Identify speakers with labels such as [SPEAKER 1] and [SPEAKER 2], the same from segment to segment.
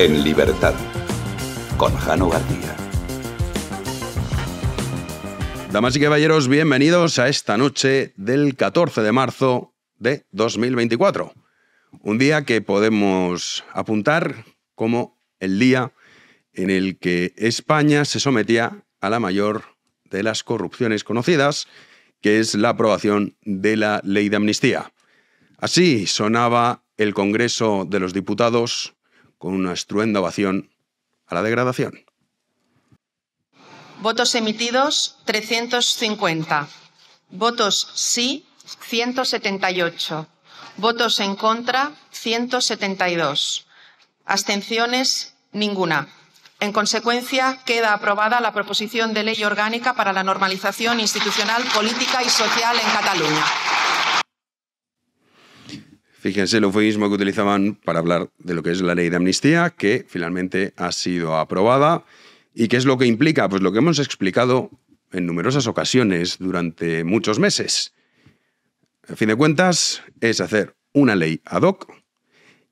[SPEAKER 1] En libertad, con Jano García. Damas y caballeros, bienvenidos a esta noche del 14 de marzo de 2024. Un día que podemos apuntar como el día en el que España se sometía a la mayor de las corrupciones conocidas, que es la aprobación de la ley de amnistía. Así sonaba el Congreso de los Diputados con una estruenda ovación a la degradación. Votos emitidos 350. Votos sí 178. Votos en contra 172. Abstenciones ninguna. En consecuencia, queda aprobada
[SPEAKER 2] la proposición de ley orgánica para la normalización institucional, política y social en Cataluña.
[SPEAKER 1] Fíjense el eufemismo que utilizaban para hablar de lo que es la ley de amnistía, que finalmente ha sido aprobada. ¿Y qué es lo que implica? Pues lo que hemos explicado en numerosas ocasiones durante muchos meses. A fin de cuentas, es hacer una ley ad hoc,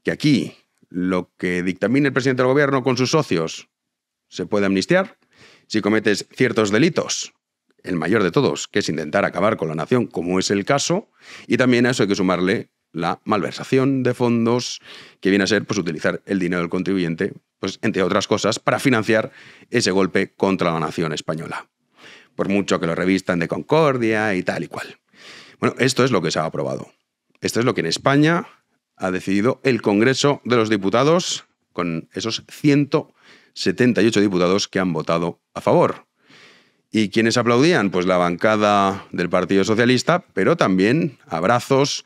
[SPEAKER 1] que aquí lo que dictamine el presidente del gobierno con sus socios se puede amnistiar. Si cometes ciertos delitos, el mayor de todos, que es intentar acabar con la nación, como es el caso, y también a eso hay que sumarle la malversación de fondos, que viene a ser pues, utilizar el dinero del contribuyente, pues, entre otras cosas, para financiar ese golpe contra la nación española. Por mucho que lo revistan de Concordia y tal y cual. Bueno, esto es lo que se ha aprobado. Esto es lo que en España ha decidido el Congreso de los Diputados con esos 178 diputados que han votado a favor. ¿Y quiénes aplaudían? Pues la bancada del Partido Socialista, pero también abrazos,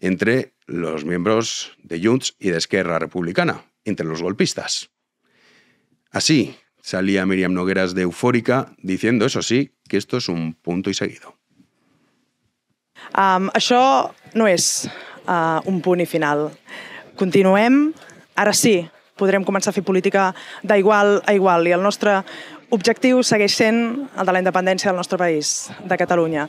[SPEAKER 1] entre los miembros de Junts y de Esquerra Republicana, entre los golpistas. Así salía Miriam Nogueras de Eufórica diciendo, eso sí, que esto es un punto y seguido. Um, això no és uh, un punt i final. Continuem,
[SPEAKER 3] ara sí, podrem començar a fer política d'igual a igual i el nostre objectiu segueix sent el de la independència del nostre país, de Catalunya.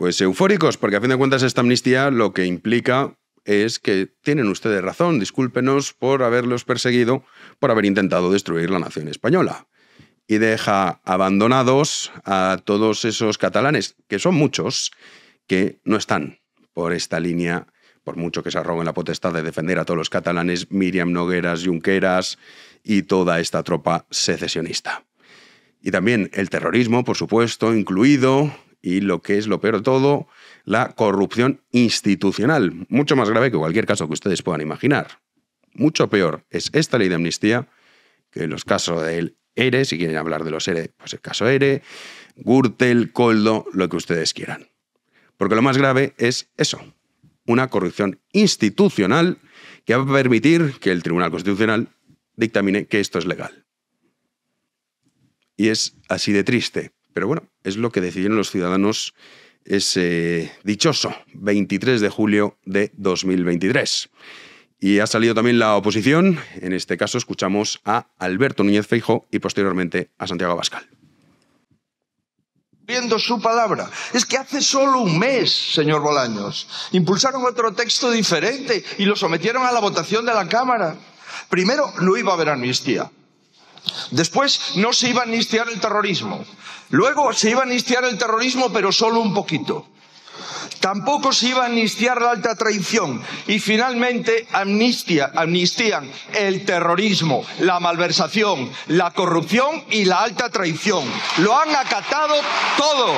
[SPEAKER 1] Pues eufóricos, porque a fin de cuentas esta amnistía lo que implica es que tienen ustedes razón, discúlpenos por haberlos perseguido, por haber intentado destruir la nación española. Y deja abandonados a todos esos catalanes, que son muchos, que no están por esta línea, por mucho que se arroguen la potestad de defender a todos los catalanes, Miriam Nogueras, Junqueras y toda esta tropa secesionista. Y también el terrorismo, por supuesto, incluido y lo que es lo peor de todo, la corrupción institucional, mucho más grave que cualquier caso que ustedes puedan imaginar. Mucho peor es esta ley de amnistía que los casos del ERE, si quieren hablar de los ERE, pues el caso ERE, Gürtel, Coldo, lo que ustedes quieran. Porque lo más grave es eso, una corrupción institucional que va a permitir que el Tribunal Constitucional dictamine que esto es legal. Y es así de triste, pero bueno, es lo que decidieron los ciudadanos ese dichoso 23 de julio de 2023. Y ha salido también la oposición. En este caso escuchamos a Alberto Núñez Feijo y posteriormente a Santiago Abascal.
[SPEAKER 3] Viendo su palabra. Es que hace solo un mes, señor Bolaños, impulsaron otro texto diferente y lo sometieron a la votación de la Cámara. Primero, no iba a haber amnistía. Después, no se iba a amnistiar el terrorismo. Luego se iba a iniciar el terrorismo, pero solo un poquito. Tampoco se iba a iniciar la alta traición y finalmente amnistía, amnistían el terrorismo, la malversación, la corrupción y la alta traición. Lo han acatado todo.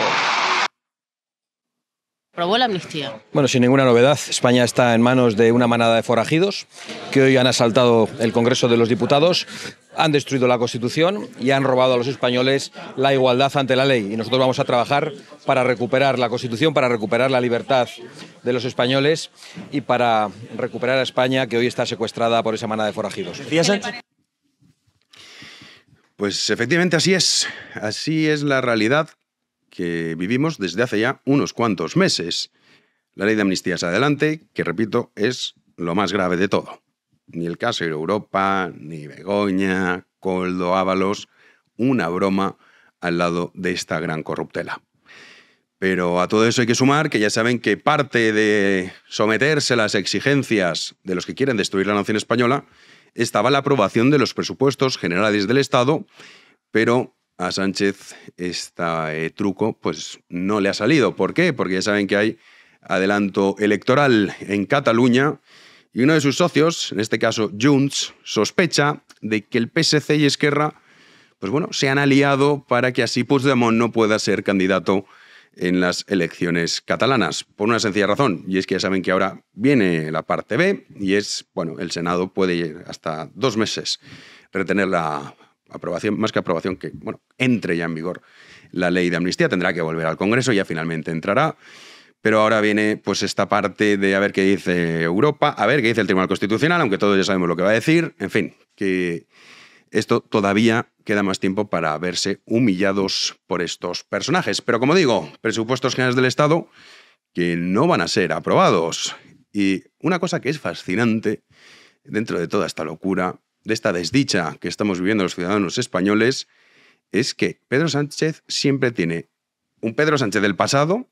[SPEAKER 4] ¿Probó la amnistía.
[SPEAKER 3] Bueno, sin ninguna novedad, España está en manos de una manada de forajidos que hoy han asaltado el Congreso de los Diputados, han destruido la Constitución y han robado a los españoles la igualdad ante la ley. Y nosotros vamos a trabajar para recuperar la Constitución, para recuperar la libertad de los españoles y para recuperar a España que hoy está secuestrada por esa manada de forajidos.
[SPEAKER 1] Pues efectivamente así es, así es la realidad que vivimos desde hace ya unos cuantos meses. La ley de amnistías adelante, que repito, es lo más grave de todo. Ni el caso de Europa, ni Begoña, Coldo, Ábalos, una broma al lado de esta gran corruptela. Pero a todo eso hay que sumar que ya saben que parte de someterse a las exigencias de los que quieren destruir la nación española estaba la aprobación de los presupuestos generales del Estado, pero a Sánchez este truco pues no le ha salido. ¿Por qué? Porque ya saben que hay adelanto electoral en Cataluña y uno de sus socios, en este caso Junts, sospecha de que el PSC y Esquerra pues bueno, se han aliado para que así Puigdemont no pueda ser candidato en las elecciones catalanas, por una sencilla razón, y es que ya saben que ahora viene la parte B y es, bueno, el Senado puede hasta dos meses retener la aprobación, más que aprobación, que bueno, entre ya en vigor la ley de amnistía, tendrá que volver al Congreso, ya finalmente entrará. Pero ahora viene pues esta parte de a ver qué dice Europa, a ver qué dice el Tribunal Constitucional, aunque todos ya sabemos lo que va a decir. En fin, que esto todavía queda más tiempo para verse humillados por estos personajes. Pero como digo, presupuestos generales del Estado que no van a ser aprobados. Y una cosa que es fascinante dentro de toda esta locura de esta desdicha que estamos viviendo los ciudadanos españoles es que Pedro Sánchez siempre tiene un Pedro Sánchez del pasado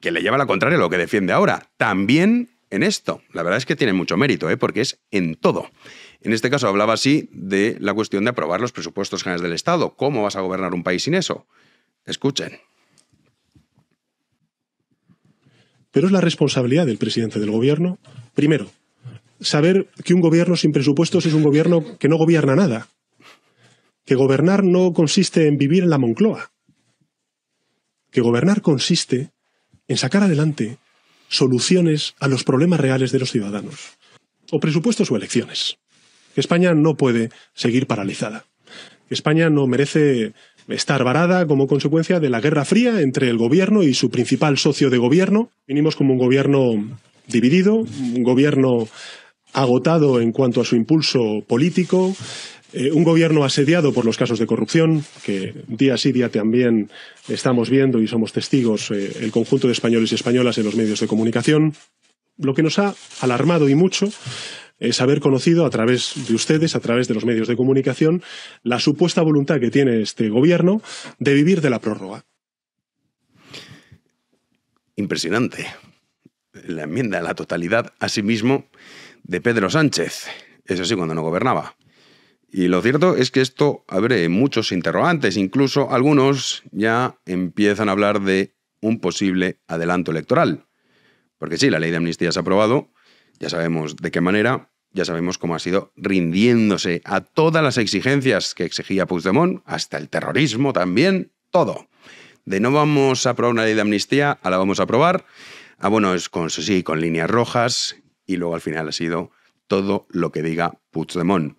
[SPEAKER 1] que le lleva a la contraria a lo que defiende ahora. También en esto. La verdad es que tiene mucho mérito, ¿eh? porque es en todo. En este caso hablaba así de la cuestión de aprobar los presupuestos generales del Estado. ¿Cómo vas a gobernar un país sin eso? Escuchen.
[SPEAKER 5] Pero es la responsabilidad del presidente del gobierno, primero, saber que un gobierno sin presupuestos es un gobierno que no gobierna nada. Que gobernar no consiste en vivir en la Moncloa. Que gobernar consiste en sacar adelante soluciones a los problemas reales de los ciudadanos. O presupuestos o elecciones. Que España no puede seguir paralizada. Que España no merece estar varada como consecuencia de la Guerra Fría entre el gobierno y su principal socio de gobierno. Vinimos como un gobierno dividido, un gobierno agotado en cuanto a su impulso político, eh, un gobierno asediado por los casos de corrupción, que día sí día también estamos viendo y somos testigos eh, el conjunto de españoles y españolas en los medios de comunicación. Lo que nos ha alarmado y mucho es haber conocido a través de ustedes, a través de los medios de comunicación, la supuesta voluntad que tiene este gobierno de vivir de la prórroga.
[SPEAKER 1] Impresionante. La enmienda a la totalidad, asimismo, de Pedro Sánchez, eso sí, cuando no gobernaba. Y lo cierto es que esto abre muchos interrogantes, incluso algunos ya empiezan a hablar de un posible adelanto electoral. Porque sí, la ley de amnistía se ha aprobado, ya sabemos de qué manera, ya sabemos cómo ha sido rindiéndose a todas las exigencias que exigía Puigdemont, hasta el terrorismo también, todo. De no vamos a aprobar una ley de amnistía, a la vamos a aprobar. A ah, bueno, es con, sí, con líneas rojas, y luego al final ha sido todo lo que diga Puigdemont.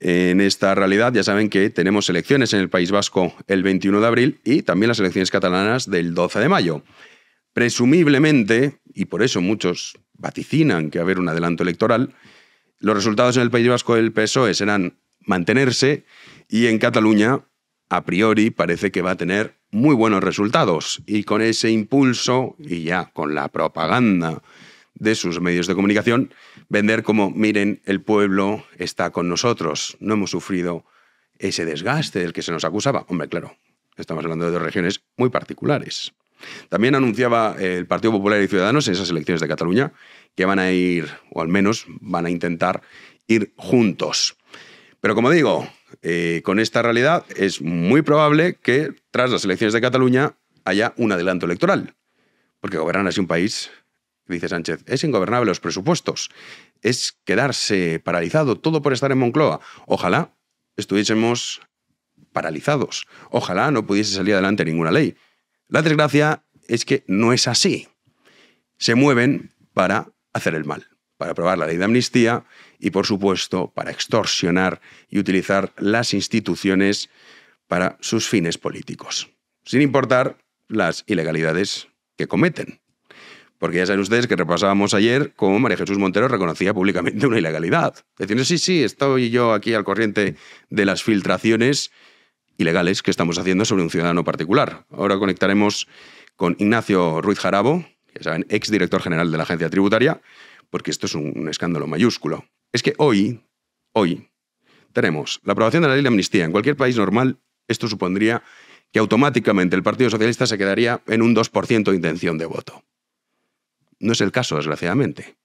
[SPEAKER 1] En esta realidad ya saben que tenemos elecciones en el País Vasco el 21 de abril y también las elecciones catalanas del 12 de mayo. Presumiblemente, y por eso muchos vaticinan que va a haber un adelanto electoral, los resultados en el País Vasco del PSOE serán mantenerse y en Cataluña, a priori, parece que va a tener muy buenos resultados. Y con ese impulso y ya con la propaganda de sus medios de comunicación vender como, miren, el pueblo está con nosotros, no hemos sufrido ese desgaste del que se nos acusaba. Hombre, claro, estamos hablando de dos regiones muy particulares. También anunciaba el Partido Popular y Ciudadanos en esas elecciones de Cataluña que van a ir, o al menos van a intentar ir juntos. Pero como digo, eh, con esta realidad es muy probable que tras las elecciones de Cataluña haya un adelanto electoral, porque gobernar así un país dice Sánchez, es ingobernable los presupuestos, es quedarse paralizado todo por estar en Moncloa. Ojalá estuviésemos paralizados, ojalá no pudiese salir adelante ninguna ley. La desgracia es que no es así. Se mueven para hacer el mal, para aprobar la ley de amnistía y, por supuesto, para extorsionar y utilizar las instituciones para sus fines políticos, sin importar las ilegalidades que cometen. Porque ya saben ustedes que repasábamos ayer cómo María Jesús Montero reconocía públicamente una ilegalidad. Diciendo, sí, sí, estoy yo aquí al corriente de las filtraciones ilegales que estamos haciendo sobre un ciudadano particular. Ahora conectaremos con Ignacio Ruiz Jarabo, que saben, ex director general de la Agencia Tributaria, porque esto es un escándalo mayúsculo. Es que hoy, hoy, tenemos la aprobación de la ley de amnistía. En cualquier país normal, esto supondría que automáticamente el Partido Socialista se quedaría en un 2% de intención de voto. No es el caso, desgraciadamente.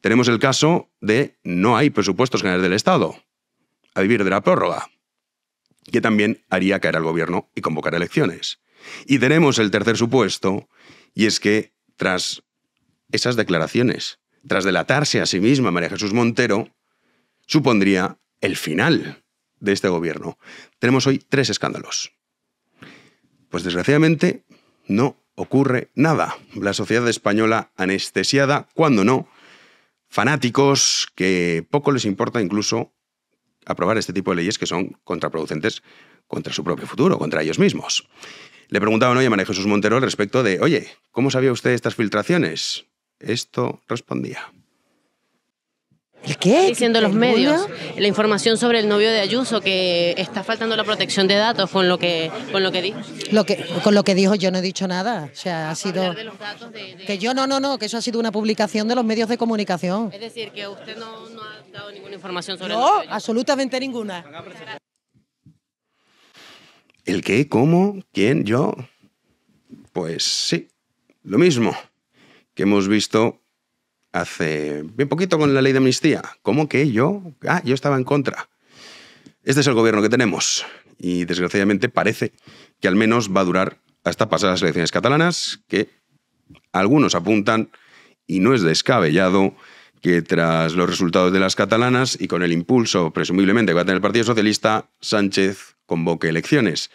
[SPEAKER 1] Tenemos el caso de no hay presupuestos generales del Estado. A vivir de la prórroga. Que también haría caer al gobierno y convocar elecciones. Y tenemos el tercer supuesto, y es que tras esas declaraciones, tras delatarse a sí misma María Jesús Montero, supondría el final de este gobierno. Tenemos hoy tres escándalos. Pues desgraciadamente no ocurre nada. La sociedad española anestesiada, cuando no, fanáticos que poco les importa incluso aprobar este tipo de leyes que son contraproducentes contra su propio futuro, contra ellos mismos. Le preguntaban hoy a María Jesús Montero respecto de, oye, ¿cómo sabía usted estas filtraciones? Esto respondía.
[SPEAKER 4] ¿El qué? Diciendo los medios. La información sobre el novio de Ayuso que está faltando la protección de datos con lo que con lo que dijo.
[SPEAKER 3] con lo que dijo yo no he dicho nada, o sea, ha sido que yo no no no, que eso ha sido una publicación de los medios de comunicación.
[SPEAKER 4] Es decir, que usted no, ha dado ninguna información sobre No,
[SPEAKER 3] absolutamente ninguna.
[SPEAKER 1] ¿El qué? ¿Cómo? ¿Quién? ¿Yo? Pues sí, lo mismo que hemos visto hace bien poquito con la ley de amnistía. ¿Cómo que yo? Ah, yo estaba en contra. Este es el gobierno que tenemos y desgraciadamente parece que al menos va a durar hasta pasar las elecciones catalanas, que algunos apuntan, y no es descabellado, que tras los resultados de las catalanas y con el impulso presumiblemente que va a tener el Partido Socialista, Sánchez convoque elecciones.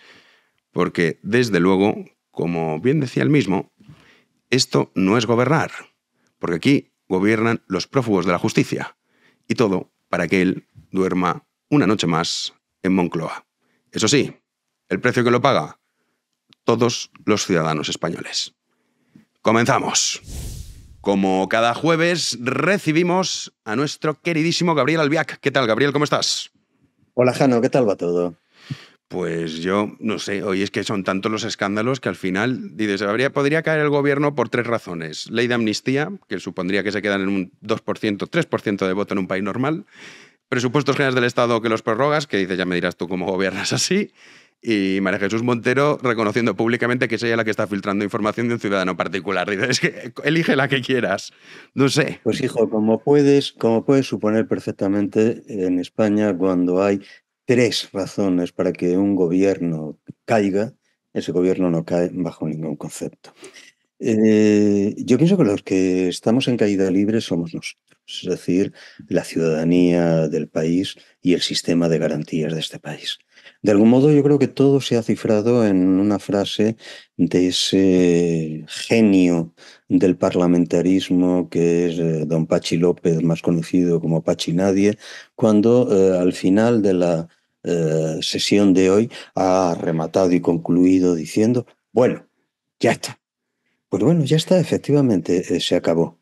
[SPEAKER 1] Porque, desde luego, como bien decía él mismo, esto no es gobernar. Porque aquí gobiernan los prófugos de la justicia. Y todo para que él duerma una noche más en Moncloa. Eso sí, el precio que lo paga todos los ciudadanos españoles. Comenzamos. Como cada jueves, recibimos a nuestro queridísimo Gabriel Albiac. ¿Qué tal, Gabriel? ¿Cómo estás?
[SPEAKER 3] Hola, Jano. ¿Qué tal va todo?
[SPEAKER 1] Pues yo no sé, hoy es que son tantos los escándalos que al final dices, habría, podría caer el gobierno por tres razones. Ley de amnistía, que supondría que se quedan en un 2%, 3% de voto en un país normal. Presupuestos generales del Estado que los prorrogas, que dice ya me dirás tú cómo gobiernas así. Y María Jesús Montero reconociendo públicamente que es ella la que está filtrando información de un ciudadano particular. Dices, que elige la que quieras.
[SPEAKER 3] No sé. Pues hijo, como puedes, como puedes suponer perfectamente, en España cuando hay tres razones para que un gobierno caiga, ese gobierno no cae bajo ningún concepto. Eh, yo pienso que los que estamos en caída libre somos nosotros, es decir, la ciudadanía del país y el sistema de garantías de este país. De algún modo yo creo que todo se ha cifrado en una frase de ese genio del parlamentarismo que es eh, don Pachi López, más conocido como Pachi Nadie, cuando eh, al final de la eh, sesión de hoy ha rematado y concluido diciendo, bueno, ya está. Pues bueno, ya está, efectivamente, eh, se acabó.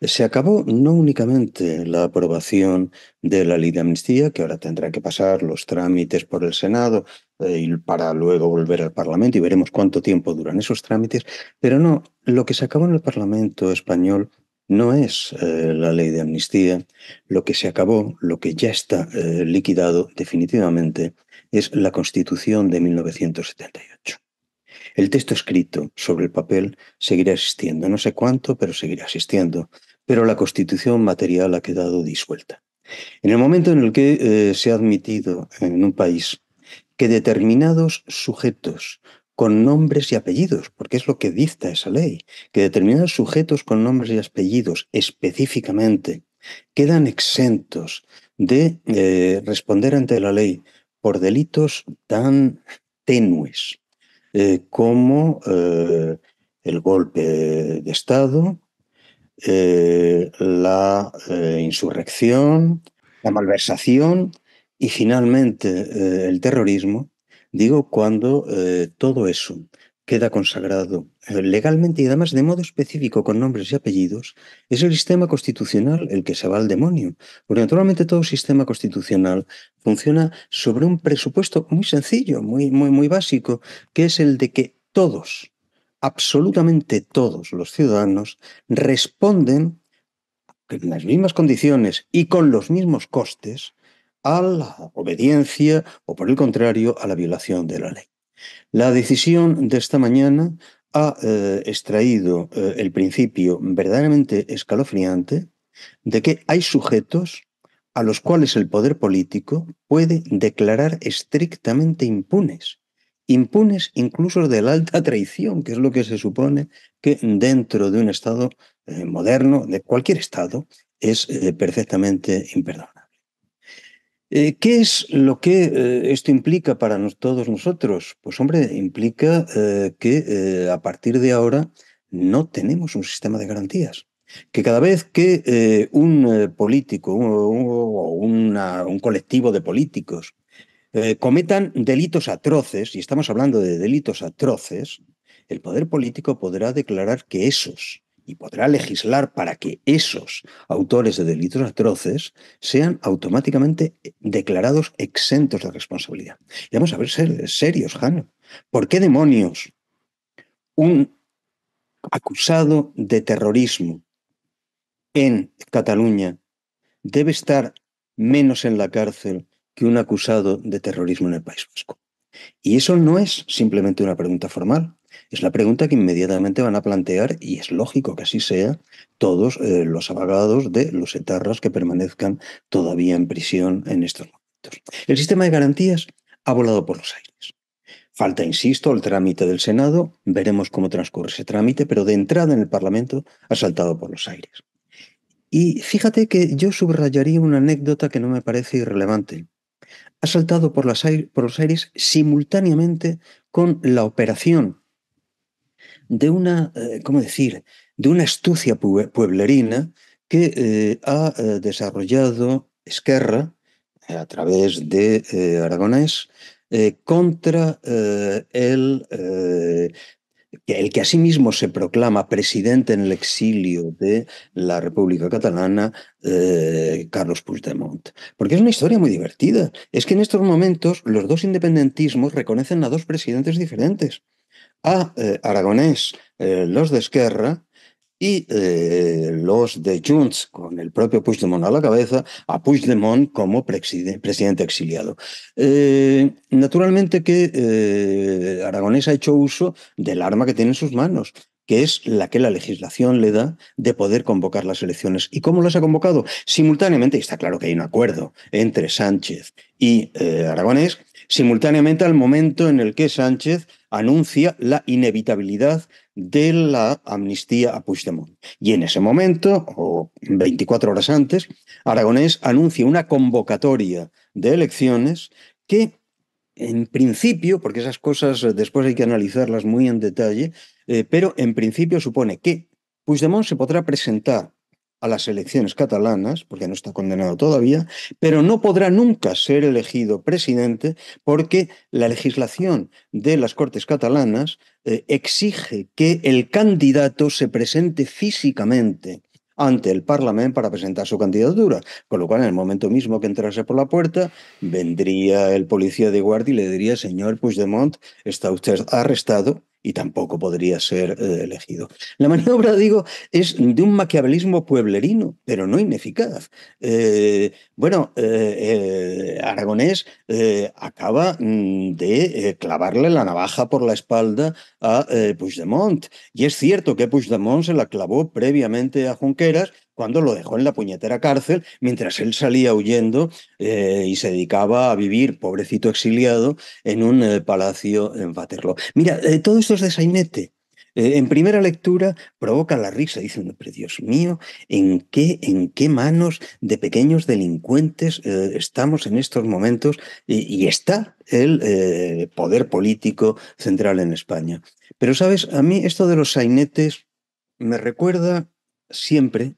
[SPEAKER 3] Se acabó no únicamente la aprobación de la ley de amnistía, que ahora tendrá que pasar los trámites por el Senado eh, y para luego volver al Parlamento y veremos cuánto tiempo duran esos trámites, pero no, lo que se acabó en el Parlamento español no es eh, la ley de amnistía. Lo que se acabó, lo que ya está eh, liquidado definitivamente, es la Constitución de 1978. El texto escrito sobre el papel seguirá existiendo, no sé cuánto, pero seguirá existiendo, pero la Constitución material ha quedado disuelta. En el momento en el que eh, se ha admitido en un país que determinados sujetos con nombres y apellidos, porque es lo que dicta esa ley, que determinados sujetos con nombres y apellidos específicamente quedan exentos de eh, responder ante la ley por delitos tan tenues eh, como eh, el golpe de Estado, la insurrección, la malversación y finalmente el terrorismo, Digo cuando eh, todo eso queda consagrado eh, legalmente y además de modo específico con nombres y apellidos, es el sistema constitucional el que se va al demonio. Porque naturalmente todo sistema constitucional funciona sobre un presupuesto muy sencillo, muy, muy, muy básico, que es el de que todos, absolutamente todos los ciudadanos responden en las mismas condiciones y con los mismos costes a la obediencia o, por el contrario, a la violación de la ley. La decisión de esta mañana ha eh, extraído eh, el principio verdaderamente escalofriante de que hay sujetos a los cuales el poder político puede declarar estrictamente impunes, impunes incluso de la alta traición, que es lo que se supone que dentro de un Estado eh, moderno, de cualquier Estado, es perfectamente imperdonable. Eh, ¿Qué es lo que eh, esto implica para todos nosotros? Pues hombre, implica eh, que a partir de ahora no tenemos un sistema de garantías. Que cada vez que un político o un, colectivo de políticos cometan delitos atroces, y estamos hablando de delitos atroces, el poder político podrá declarar que esos y podrá legislar para que esos autores de delitos atroces sean automáticamente eh, declarados exentos de responsabilidad. Y vamos a ver, ser serios, Jano. ¿Por qué demonios un acusado de terrorismo en Cataluña debe estar menos en la cárcel que un acusado de terrorismo en el País Vasco? Y eso no es simplemente una pregunta formal, es la pregunta que inmediatamente van a plantear, y es lógico que así sea, todos eh, los abogados de los etarras que permanezcan todavía en prisión en estos momentos. El sistema de garantías ha volado por los aires. Falta, insisto, el trámite del Senado, veremos cómo transcurre ese trámite, pero de entrada en el Parlamento ha saltado por los aires. Y fíjate que yo subrayaría una anécdota que no me parece irrelevante. Ha saltado por los aires simultáneamente con la operación de una, eh, ¿cómo decir?, de una astucia pueblerina que eh, ha eh, desarrollado Esquerra a través de Aragonés contra el el que asimismo se proclama presidente en el exilio de la República Catalana, Carlos Puigdemont. Porque es una historia muy divertida. Es que en estos momentos los dos independentismos reconocen a dos presidentes diferentes a eh, Aragonés, eh, los de Esquerra y eh, los de Junts, con el propio Puigdemont a la cabeza, a Puigdemont como presidente exiliado. naturalmente que Aragonés ha hecho uso del arma que tiene en sus manos, que es la que la legislación le da de poder convocar las elecciones. ¿Y cómo las ha convocado? Simultáneamente, y está claro que hay un acuerdo entre Sánchez y Aragonés, simultáneamente al momento en el que Sánchez anuncia la inevitabilidad de la amnistía a Puigdemont. Y en ese momento, o 24 horas antes, Aragonés anuncia una convocatoria de elecciones que, en principio, porque esas cosas eh, después hay que analizarlas muy en detalle, eh, pero en principio supone que Puigdemont se podrá presentar a las elecciones catalanas, porque no está condenado todavía, pero no podrá nunca ser elegido presidente porque la legislación de las Cortes catalanas eh, exige que el candidato se presente físicamente ante el Parlamento para presentar su candidatura. Con lo cual, en el momento mismo que entrase por la puerta, vendría el policía de guardia y le diría, señor Puigdemont, está usted arrestado y tampoco podría ser eh, elegido. La maniobra, digo, es de un maquiavelismo pueblerino, pero no ineficaz. Eh, bueno, eh, Aragonés acaba mm, de clavarle la navaja por la espalda a Puigdemont, y es cierto que Puigdemont se la clavó previamente a Junqueras, cuando lo dejó en la puñetera cárcel mientras él salía huyendo eh, y se dedicaba a vivir, pobrecito exiliado, en un eh, palacio en Waterloo. Mira, eh, todo esto es de Sainete. en primera lectura provoca la risa, Dicen: pero Dios mío, ¿en qué, en qué manos de pequeños delincuentes estamos en estos momentos? y está el poder político central en España. Pero sabes, a mí esto de los sainetes me recuerda siempre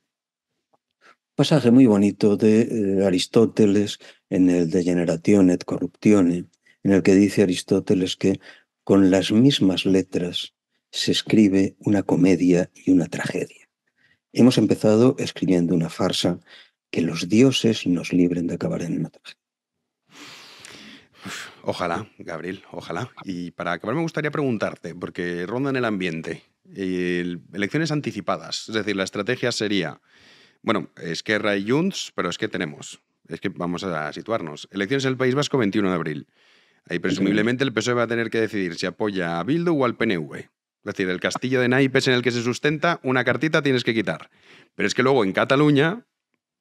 [SPEAKER 3] pasaje muy bonito de eh, Aristóteles en el De et Corruptione, en el que dice Aristóteles que con las mismas letras se escribe una comedia y una tragedia. Hemos empezado escribiendo una farsa que los dioses nos libren de acabar en una tragedia. Ojalá, Gabriel,
[SPEAKER 1] ojalá. Y para acabar me gustaría preguntarte, porque ronda en el ambiente, elecciones anticipadas, es decir, la estrategia sería bueno, Esquerra y Junts, pero es que tenemos. Es que vamos a situarnos. Elecciones en el País Vasco 21 de abril. Ahí presumiblemente el PSOE va a tener que decidir si apoya a Bildu o al PNV. Es decir, el castillo de naipes en el que se sustenta, una cartita tienes que quitar. Pero es que luego en Cataluña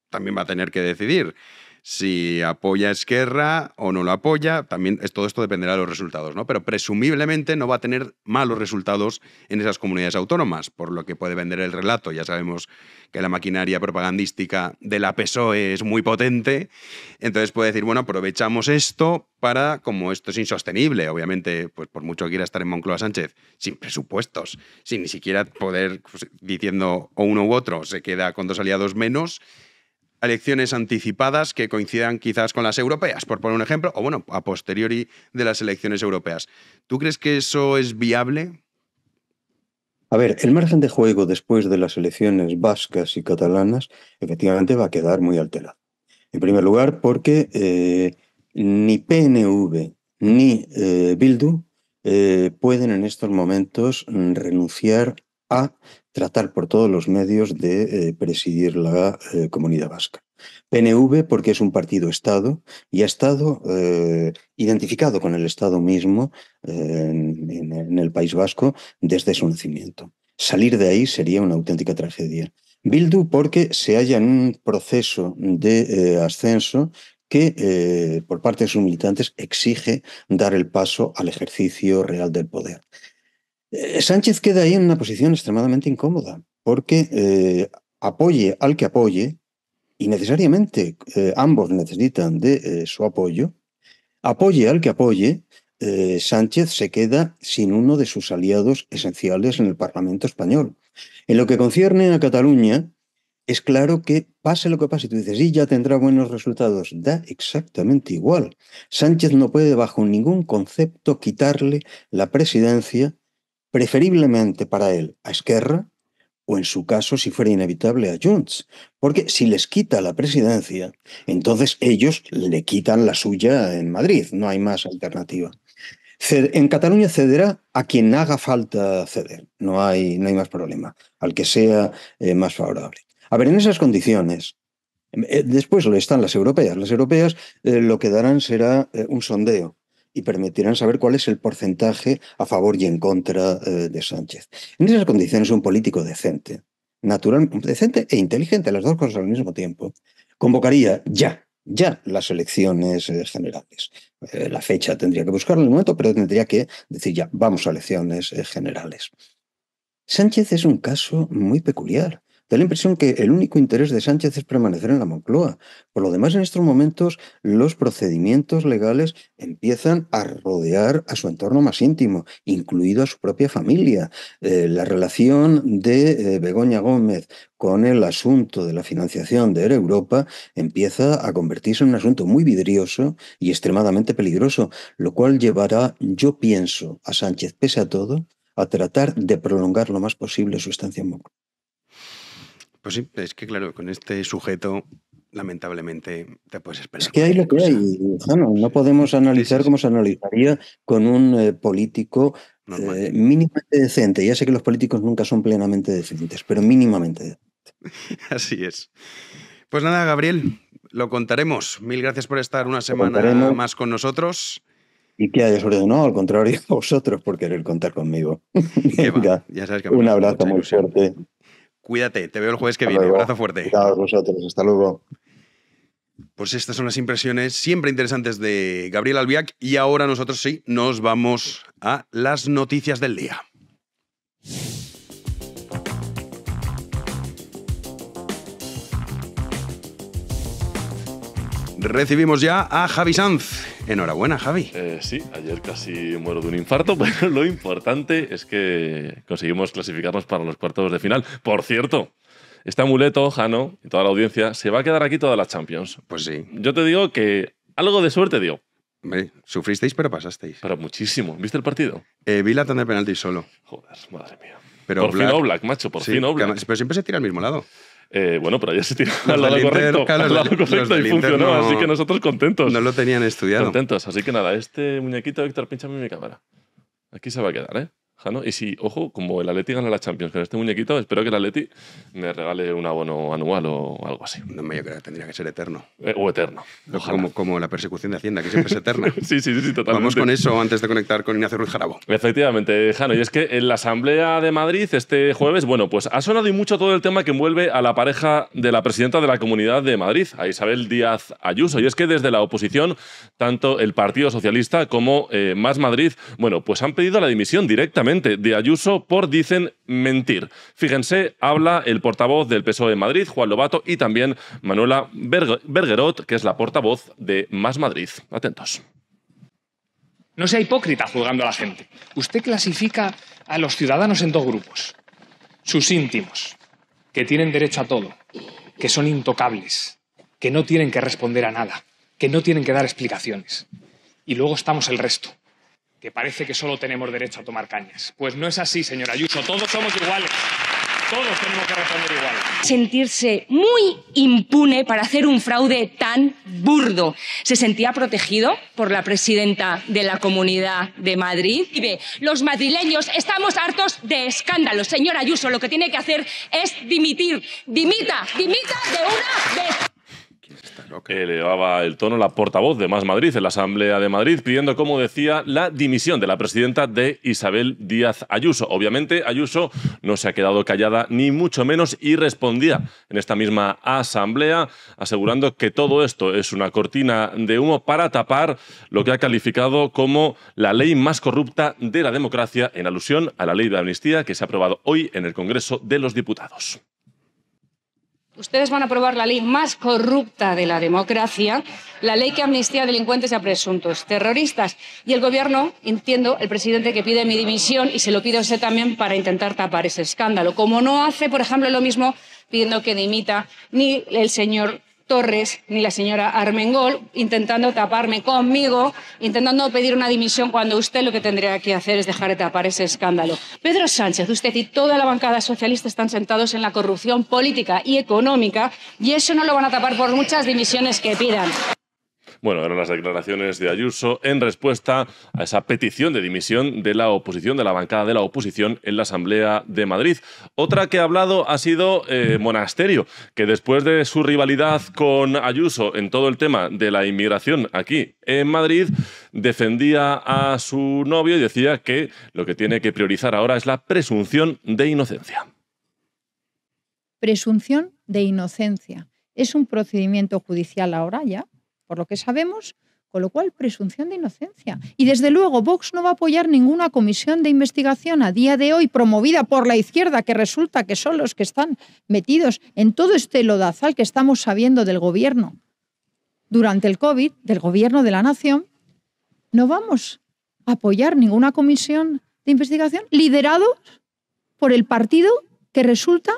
[SPEAKER 1] también va a tener que decidir si apoya a Esquerra o no lo apoya. También todo esto dependerá de los resultados, ¿no? Pero presumiblemente no va a tener malos resultados en esas comunidades autónomas, por lo que puede vender el relato. Ya sabemos que la maquinaria propagandística de la PSOE es muy potente. Entonces puede decir, bueno, aprovechamos esto para, como esto es insostenible, obviamente, pues por mucho que quiera estar en Moncloa Sánchez, sin presupuestos, sin ni siquiera poder, pues, diciendo o uno u otro, se queda con dos aliados menos elecciones anticipadas que coincidan quizás con las europeas, por poner un ejemplo, o bueno, a posteriori de las elecciones europeas. ¿Tú crees que eso es viable?
[SPEAKER 3] A ver, el margen de juego después de las elecciones vascas y catalanas efectivamente va a quedar muy alterado. En primer lugar, porque eh, ni PNV ni eh, Bildu eh, pueden en estos momentos mm, renunciar a tratar por todos los medios de eh, presidir la eh, comunidad vasca. PNV porque es un partido Estado y ha estado eh, identificado con el Estado mismo en, el País Vasco desde su nacimiento. Salir de ahí sería una auténtica tragedia. Bildu porque se halla en un proceso de ascenso que por parte de sus militantes exige dar el paso al ejercicio real del poder. Eh, Sánchez queda ahí en una posición extremadamente incómoda, porque eh, apoye al que apoye, y necesariamente eh, ambos necesitan de su apoyo, apoye al que apoye, Sánchez se queda sin uno de sus aliados esenciales en el Parlamento español. En lo que concierne a Cataluña, es claro que pase lo que pase, tú dices, sí, ya tendrá buenos resultados. Da exactamente igual. Sánchez no puede bajo ningún concepto quitarle la presidencia preferiblemente para él a Esquerra, o en su caso, si fuera inevitable, a Junts. Porque si les quita la presidencia, entonces ellos le quitan la suya en Madrid. No hay más alternativa. En Cataluña cederá a quien haga falta ceder. No hay, no hay más problema. Al que sea eh, más favorable. A ver, en esas condiciones, eh, después lo están las europeas. Las europeas eh, lo que darán será un sondeo y permitirán saber cuál es el porcentaje a favor y en contra eh, de Sánchez. En esas condiciones, un político decente, natural, decente e inteligente, las dos cosas al mismo tiempo, convocaría ya, ya las elecciones eh, generales. Eh, la fecha tendría que buscarla en el momento, pero tendría que decir ya, vamos a elecciones generales. Sánchez es un caso muy peculiar. Da la impresión que el único interés de Sánchez es permanecer en la Moncloa. Por lo demás, en estos momentos, los procedimientos legales empiezan a rodear a su entorno más íntimo, incluido a su propia familia. Eh, la relación de eh, Begoña Gómez con el asunto de la financiación de Europa empieza a convertirse en un asunto muy vidrioso y extremadamente peligroso, lo cual llevará, yo pienso, a Sánchez, pese a todo, a tratar de prolongar lo más posible su estancia en Moncloa.
[SPEAKER 1] Pues sí, es que claro, con este sujeto lamentablemente
[SPEAKER 3] te puedes esperar. Es que hay lo que hay, no podemos analizar cómo se analizaría con un eh, político eh, mínimamente decente. Ya sé que los políticos nunca son plenamente decentes, pero mínimamente
[SPEAKER 1] Así es. Pues nada, Gabriel, lo contaremos. Mil gracias por estar una semana más con nosotros.
[SPEAKER 3] Y que hayas ordenado, al contrario, vosotros por querer contar conmigo. Venga,
[SPEAKER 1] ya sabes que un
[SPEAKER 3] abrazo muy fuerte.
[SPEAKER 1] Cuídate, te veo el jueves que viene.
[SPEAKER 3] Un abrazo fuerte. Cuidados vosotros. Hasta luego.
[SPEAKER 1] Pues estas son las impresiones siempre interesantes de Gabriel Albiac y ahora nosotros sí nos vamos a las noticias del día.
[SPEAKER 6] Recibimos ya a Javi Sanz, Enhorabuena, Javi. Eh, sí, ayer casi muero de un infarto, pero lo importante es que conseguimos clasificarnos para los cuartos de final. Por cierto, este amuleto, Jano, y toda la audiencia, se va a quedar aquí toda la Champions. Pues sí. Yo te digo que algo de suerte dio. sufristeis, pero pasasteis. Pero muchísimo. ¿Viste el partido? Eh, vi la tanda de penalti solo. Jodas, madre mía. Pero por fin Oblak, macho, por fin Oblak. Pero siempre se tira al mismo lado. Eh, bueno, pero ya se tiró al lado correcto, y funcionó, así que nosotros contentos. No lo tenían estudiado. Contentos, así que nada, este muñequito, Héctor, pincha mi cámara. Aquí se va a quedar, ¿eh? Y si, ojo, como el Atleti gana la Champions con este muñequito, espero que el Atleti me regale un abono anual o algo así. No, yo creo que tendría que ser eterno. Eh, o eterno. Como, la persecución de Hacienda, que siempre es eterna. sí, sí, sí, totalmente. Vamos con eso antes de conectar con Ignacio Ruiz Efectivamente, Jano. Y es que en la Asamblea de Madrid este jueves, bueno, pues ha sonado y mucho todo el tema que envuelve a la pareja de la presidenta de la Comunidad de Madrid, a Isabel Díaz Ayuso. Y es que desde la oposición, tanto el Partido Socialista como eh, Más Madrid, bueno, pues han pedido la dimisión directamente de Ayuso por, dicen, mentir. Fíjense, habla el portavoz del PSOE de Madrid, Juan Lobato, y también Manuela Bergerot, que es la portavoz de Más Madrid. Atentos. No sea hipócrita juzgando a la gente.
[SPEAKER 2] Usted clasifica a los ciudadanos en dos grupos. Sus íntimos, que tienen derecho a todo, que son intocables, que no tienen que responder a nada, que no tienen que dar explicaciones. Y luego estamos el resto, que parece que solo tenemos derecho a tomar cañas. Pues no es así, señora Ayuso. Todos somos iguales.
[SPEAKER 3] Todos tenemos que responder igual. Sentirse muy impune para hacer un fraude tan burdo. Se sentía protegido por la presidenta de la Comunidad de Madrid. los madrileños estamos hartos de escándalos. Señora Ayuso, lo que tiene que hacer es dimitir. Dimita, dimita de una vez.
[SPEAKER 6] Elevaba eh, el tono la portavoz de Más Madrid en la Asamblea de Madrid, pidiendo, como decía, la dimisión de la presidenta de Isabel Díaz Ayuso. Obviamente, Ayuso no se ha quedado callada, ni mucho menos, y respondía en esta misma asamblea, asegurando que todo esto es una cortina de humo para tapar lo que ha calificado como la ley más corrupta de la democracia, en alusión a la ley de amnistía que se ha aprobado hoy en el Congreso de los Diputados.
[SPEAKER 4] Ustedes van a aprobar la ley más corrupta de la democracia, la ley que amnistía a delincuentes y a presuntos terroristas. Y el gobierno, entiendo, el presidente que pide mi dimisión y se lo pide a usted también para intentar tapar ese escándalo. Como no hace, por ejemplo, lo mismo pidiendo que dimita ni el señor Torres ni la señora Armengol intentando taparme conmigo, intentando pedir una dimisión cuando usted lo que tendría que hacer es dejar de tapar ese escándalo. Pedro Sánchez, usted y toda la bancada socialista están sentados en la corrupción política y económica y eso no lo van a tapar por muchas dimisiones que pidan.
[SPEAKER 6] Bueno, eran las declaraciones de Ayuso en respuesta a esa petición de dimisión de la oposición, de la bancada de la oposición en la Asamblea de Madrid. Otra que ha hablado ha sido eh, Monasterio, que después de su rivalidad con Ayuso en todo el tema de la inmigración aquí en Madrid, defendía a su novio y decía que lo que tiene que priorizar ahora es la presunción de inocencia.
[SPEAKER 3] Presunción de inocencia. Es un procedimiento judicial ahora ya por lo que sabemos, con lo cual presunción de inocencia. Y desde luego, Vox no va a apoyar ninguna comisión de investigación a día de hoy promovida por la izquierda, que resulta que son los que están metidos en todo este lodazal que estamos sabiendo del gobierno durante el COVID, del gobierno de la nación. No vamos a apoyar ninguna comisión de investigación liderado por el partido que resulta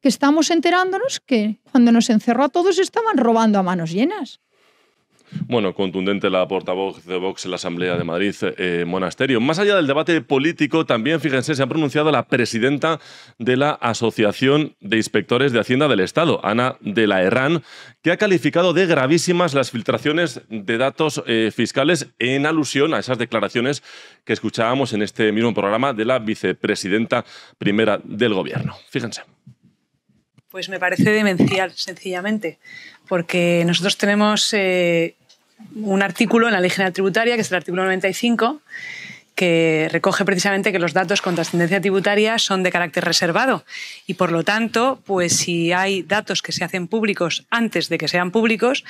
[SPEAKER 3] que estamos enterándonos que cuando nos encerró a todos estaban robando a manos llenas.
[SPEAKER 6] Bueno, contundente la portavoz de Vox en la Asamblea de Madrid, eh, Monasterio. Más allá del debate político, también, fíjense, se ha pronunciado la presidenta de la Asociación de Inspectores de Hacienda del Estado, Ana de la Herrán, que ha calificado de gravísimas las filtraciones de datos eh, fiscales en alusión a esas declaraciones que escuchábamos en este mismo programa de la vicepresidenta primera del Gobierno. Fíjense.
[SPEAKER 3] Pues me parece demencial, sencillamente, porque nosotros
[SPEAKER 1] tenemos eh, un artículo en la Ley General Tributaria, que es el artículo 95, que recoge precisamente que los datos con trascendencia tributaria son de carácter reservado y por
[SPEAKER 3] lo tanto, pues si hay datos que se hacen públicos antes de que sean públicos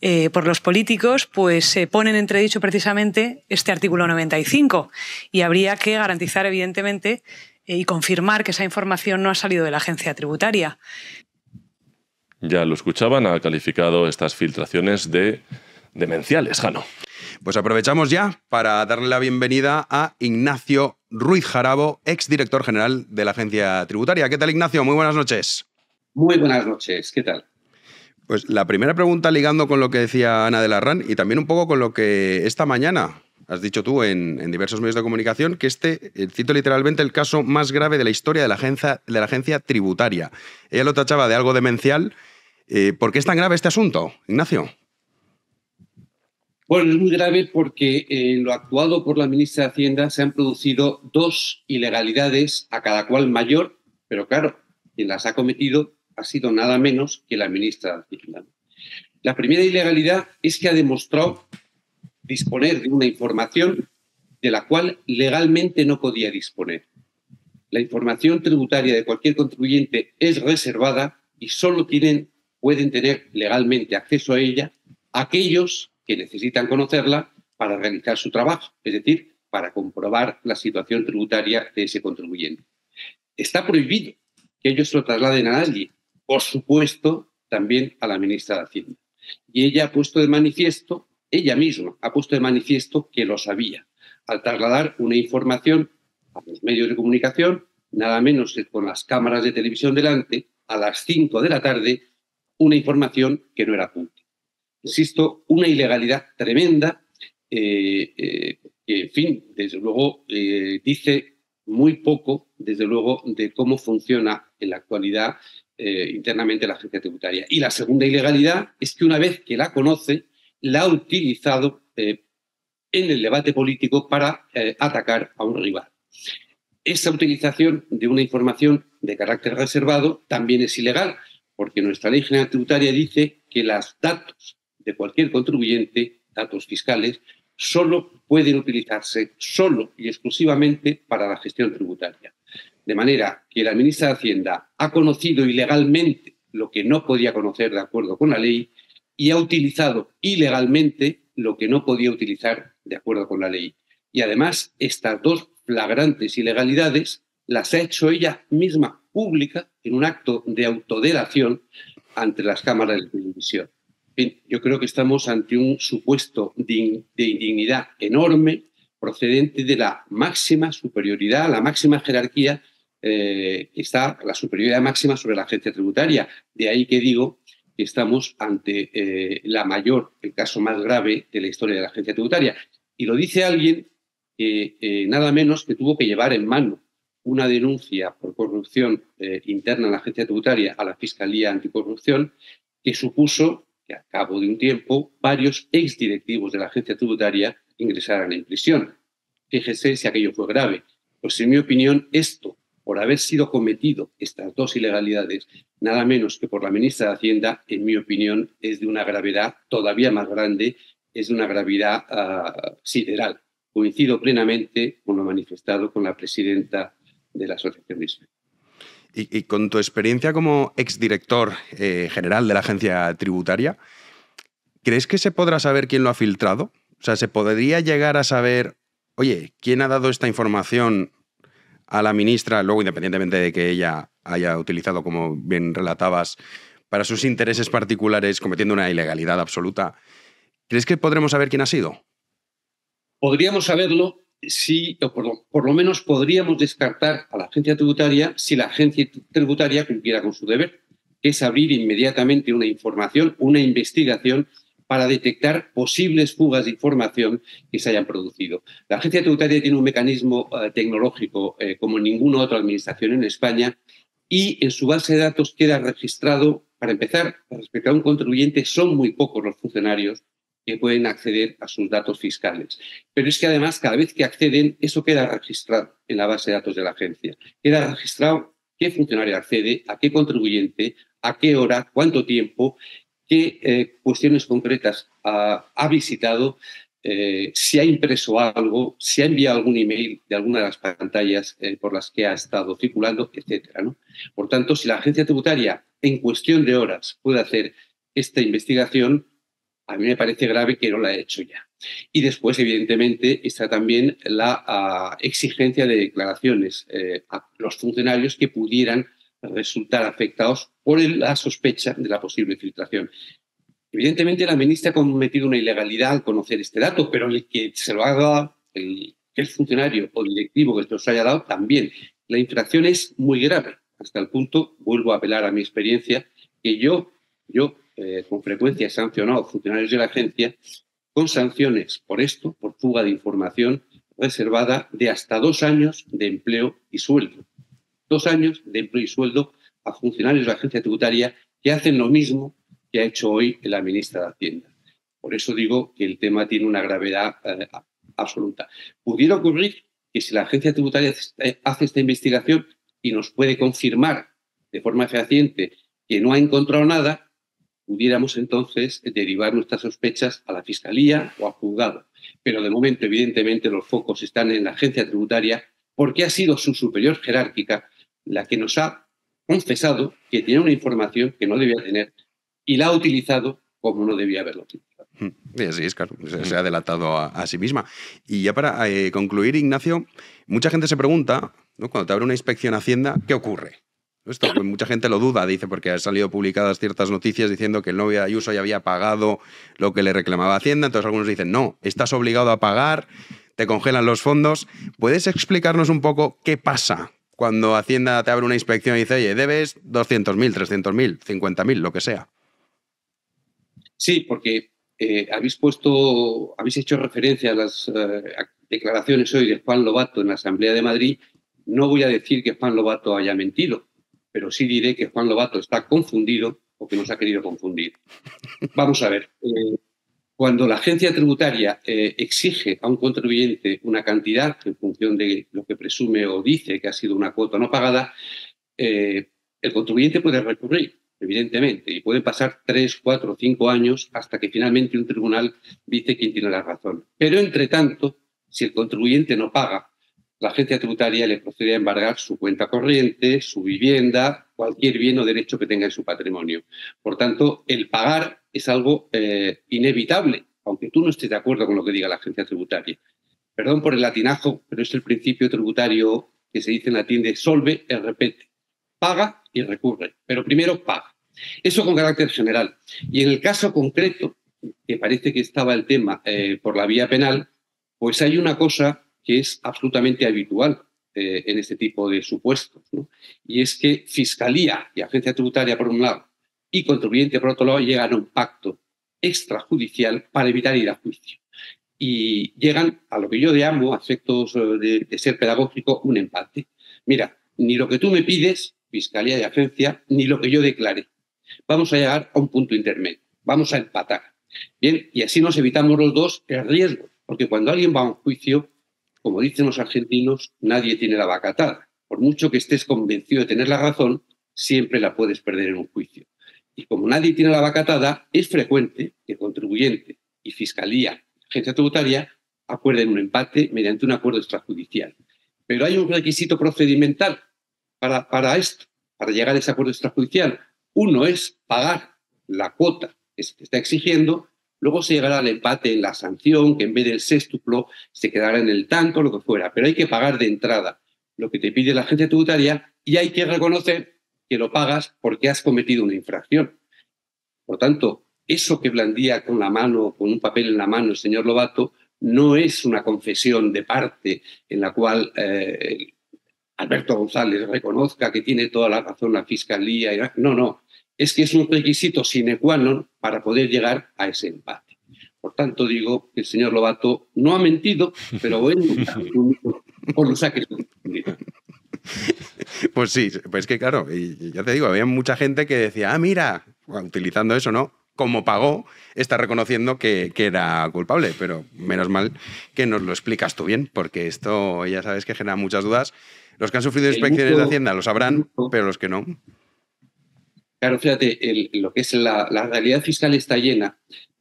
[SPEAKER 3] eh, por los políticos, pues se pone ponen entredicho precisamente este artículo 95 y habría que garantizar evidentemente eh, y confirmar que esa información no ha salido de la
[SPEAKER 1] agencia tributaria.
[SPEAKER 6] Ya lo escuchaban, ha calificado estas filtraciones de demenciales, Jano. Pues aprovechamos ya para darle la bienvenida
[SPEAKER 1] a Ignacio Ruiz Jarabo, exdirector general de la Agencia Tributaria. ¿Qué tal, Ignacio? Muy buenas noches.
[SPEAKER 4] Muy buenas noches, ¿qué tal?
[SPEAKER 1] Pues la primera pregunta ligando con lo que decía Ana de la RAN y también un poco con lo que esta mañana has dicho tú en, diversos medios de comunicación, que este, eh, cito literalmente, el caso más grave de la historia de la agencia, de la agencia tributaria. Ella lo tachaba de algo demencial. Eh, ¿Por qué es tan grave este asunto, Ignacio?
[SPEAKER 4] Bueno, es muy grave porque eh, en lo actuado por la ministra de Hacienda se han producido dos ilegalidades, a cada cual mayor, pero claro, quien las ha cometido ha sido nada menos que la ministra de Hacienda. La primera ilegalidad es que ha demostrado disponer de una información de la cual legalmente no podía disponer. La información tributaria de cualquier contribuyente es reservada y solo tienen, pueden tener legalmente acceso a ella aquellos que necesitan conocerla para realizar su trabajo, es decir, para comprobar la situación tributaria de ese contribuyente. Está prohibido que ellos lo trasladen a nadie, por supuesto, también a la ministra de Hacienda. Y ella ha puesto de manifiesto, ella misma ha puesto de manifiesto que lo sabía, al trasladar una información a los medios de comunicación, nada menos que con las cámaras de televisión delante, a las 5 de la tarde, una información que no era pública insisto, una ilegalidad tremenda, eh, eh, que, en fin, desde luego eh, dice muy poco, desde luego, de cómo funciona en la actualidad internamente la agencia tributaria. Y la segunda ilegalidad es que una vez que la conoce, la ha utilizado en el debate político para atacar a un rival. Esa utilización de una información de carácter reservado también es ilegal, porque nuestra ley general tributaria dice que los datos de cualquier contribuyente, datos fiscales, solo pueden utilizarse solo y exclusivamente para la gestión tributaria. De manera que la ministra de Hacienda ha conocido ilegalmente lo que no podía conocer de acuerdo con la ley y ha utilizado ilegalmente lo que no podía utilizar de acuerdo con la ley. Y además, estas dos flagrantes ilegalidades las ha hecho ella misma pública en un acto de autodelación ante las cámaras de televisión yo creo que estamos ante un supuesto de indignidad enorme procedente de la máxima superioridad, la máxima jerarquía, eh, que está la superioridad máxima sobre la agencia tributaria. De ahí que digo que estamos ante eh, la mayor, el caso más grave de la historia de la agencia tributaria. Y lo dice alguien que eh, nada menos que tuvo que llevar en mano una denuncia por corrupción interna en la agencia tributaria a la Fiscalía Anticorrupción que supuso que a cabo de un tiempo varios exdirectivos de la agencia tributaria ingresaran en prisión. Fíjese si aquello fue grave. Pues en mi opinión, esto, por haber sido cometido estas dos ilegalidades, nada menos que por la ministra de Hacienda, en mi opinión, es de una gravedad todavía más grande, es de una gravedad ah, sideral. Coincido plenamente con lo manifestado con la presidenta de la Asociación de y, con tu
[SPEAKER 1] experiencia como exdirector eh, general de la agencia tributaria, ¿crees que se podrá saber quién lo ha filtrado? O sea, ¿se podría llegar a saber, oye, quién ha dado esta información a la ministra, luego independientemente de que ella haya utilizado, como bien relatabas, para sus intereses particulares, cometiendo una ilegalidad absoluta?
[SPEAKER 4] ¿Crees que podremos saber quién ha sido? Podríamos saberlo si, o por lo, menos podríamos descartar a la agencia tributaria si la agencia tributaria cumpliera con su deber, que es abrir inmediatamente una información, una investigación para detectar posibles fugas de información que se hayan producido. La agencia tributaria tiene un mecanismo eh, tecnológico eh, como ninguna otra administración en España y en su base de datos queda registrado, para empezar, respecto a un contribuyente, son muy pocos los funcionarios que pueden acceder a sus datos fiscales. Pero es que además, cada vez que acceden, eso queda registrado en la base de datos de la agencia. Queda registrado qué funcionario accede, a qué contribuyente, a qué hora, cuánto tiempo, qué eh, cuestiones concretas ha, visitado, eh, si ha impreso algo, si ha enviado algún email de alguna de las pantallas eh, por las que ha estado circulando, etc. Por tanto, si la agencia tributaria en cuestión de horas puede hacer esta investigación, a mí me parece grave que no la haya hecho ya. Y después, evidentemente, está también la ah, exigencia de declaraciones eh, a los funcionarios que pudieran resultar afectados por la sospecha de la posible filtración. Evidentemente, la ministra ha cometido una ilegalidad al conocer este dato, pero el que se lo haga el, funcionario o directivo que se os haya dado también. La infracción es muy grave, hasta el punto, vuelvo a apelar a mi experiencia, que yo, yo eh, con frecuencia sancionado funcionarios de la agencia con sanciones por esto, por fuga de información reservada de hasta dos años de empleo y sueldo. Dos años de empleo y sueldo a funcionarios de la agencia tributaria que hacen lo mismo que ha hecho hoy la ministra de Hacienda. Por eso digo que el tema tiene una gravedad eh, absoluta. Pudiera ocurrir que si la agencia tributaria hace esta investigación y nos puede confirmar de forma fehaciente que no ha encontrado nada, pudiéramos entonces derivar nuestras sospechas a la Fiscalía o a juzgado. Pero de momento, evidentemente, los focos están en la agencia tributaria porque ha sido su superior jerárquica la que nos ha confesado que tiene una información que no debía tener y la ha utilizado como no debía haberlo utilizado.
[SPEAKER 1] Hmm. Sí, es claro, se, ha delatado a, sí misma. Y ya para eh, concluir, Ignacio, mucha gente se pregunta, ¿no? cuando te abre una inspección Hacienda, ¿qué ocurre? Esto pues, mucha gente lo duda, dice, porque han salido publicadas ciertas noticias diciendo que el novio de Ayuso ya había pagado lo que le reclamaba Hacienda. Entonces algunos dicen, no, estás obligado a pagar, te congelan los fondos. ¿Puedes explicarnos un poco qué pasa cuando Hacienda te abre una inspección y dice, oye, debes 200.000, 300.000, 50.000, lo que sea?
[SPEAKER 4] Sí, porque eh, habéis puesto, habéis hecho referencia a las eh, declaraciones hoy de Juan Lobato en la Asamblea de Madrid. No voy a decir que Juan Lobato haya mentido, pero sí diré que Juan Lobato está confundido o que nos ha querido confundir. Vamos a ver, eh, cuando la agencia tributaria eh, exige a un contribuyente una cantidad en función de lo que presume o dice que ha sido una cuota no pagada, eh, el contribuyente puede recurrir, evidentemente, y puede pasar tres, cuatro, cinco años hasta que finalmente un tribunal dice quién tiene la razón. Pero, entre tanto, si el contribuyente no paga la agencia tributaria le procede a embargar su cuenta corriente, su vivienda, cualquier bien o derecho que tenga en su patrimonio. Por tanto, el pagar es algo eh, inevitable, aunque tú no estés de acuerdo con lo que diga la agencia tributaria. Perdón por el latinajo, pero es el principio tributario que se dice en latín de solve el repete. Paga y recurre, pero primero paga. Eso con carácter general. Y en el caso concreto, que parece que estaba el tema eh, por la vía penal, pues hay una cosa que es absolutamente habitual eh, en este tipo de supuestos. Y es que Fiscalía y Agencia Tributaria, por un lado, y contribuyente, por otro lado, llegan a un pacto extrajudicial para evitar ir a juicio. Y llegan a lo que yo llamo, a efectos eh, de, de ser pedagógico, un empate. Mira, ni lo que tú me pides, Fiscalía y Agencia, ni lo que yo declaré. Vamos a llegar a un punto intermedio. Vamos a empatar. Bien, y así nos evitamos los dos el riesgo, porque cuando alguien va a un juicio, como dicen los argentinos, nadie tiene la vacatada. Por mucho que estés convencido de tener la razón, siempre la puedes perder en un juicio. Y como nadie tiene la vacatada, es frecuente que contribuyente y fiscalía, agencia tributaria, acuerden un empate mediante un acuerdo extrajudicial. Pero hay un requisito procedimental para, para esto, para llegar a ese acuerdo extrajudicial. Uno es pagar la cuota que se está exigiendo Luego se llegará al empate en la sanción, que en vez del séstuplo se quedará en el tanto, lo que fuera. Pero hay que pagar de entrada lo que te pide la agencia tributaria y hay que reconocer que lo pagas porque has cometido una infracción. Por tanto, eso que blandía con la mano, con un papel en la mano el señor Lobato, no es una confesión de parte en la cual eh, Alberto González reconozca que tiene toda la razón la fiscalía. Y... No, no es que es un requisito sine qua non para poder llegar a ese empate. Por tanto, digo que el señor Lobato no ha mentido, pero bueno, por los saques. Pues sí, pues que claro, ya te digo,
[SPEAKER 1] había mucha gente que decía, ah, mira, utilizando eso, ¿no? Como pagó, está reconociendo que, que, era culpable, pero menos mal que nos lo explicas tú bien, porque esto
[SPEAKER 4] ya sabes que genera muchas dudas. Los que han sufrido inspecciones de Hacienda lo sabrán, pero los que no. Claro, fíjate, lo que es la, realidad fiscal está llena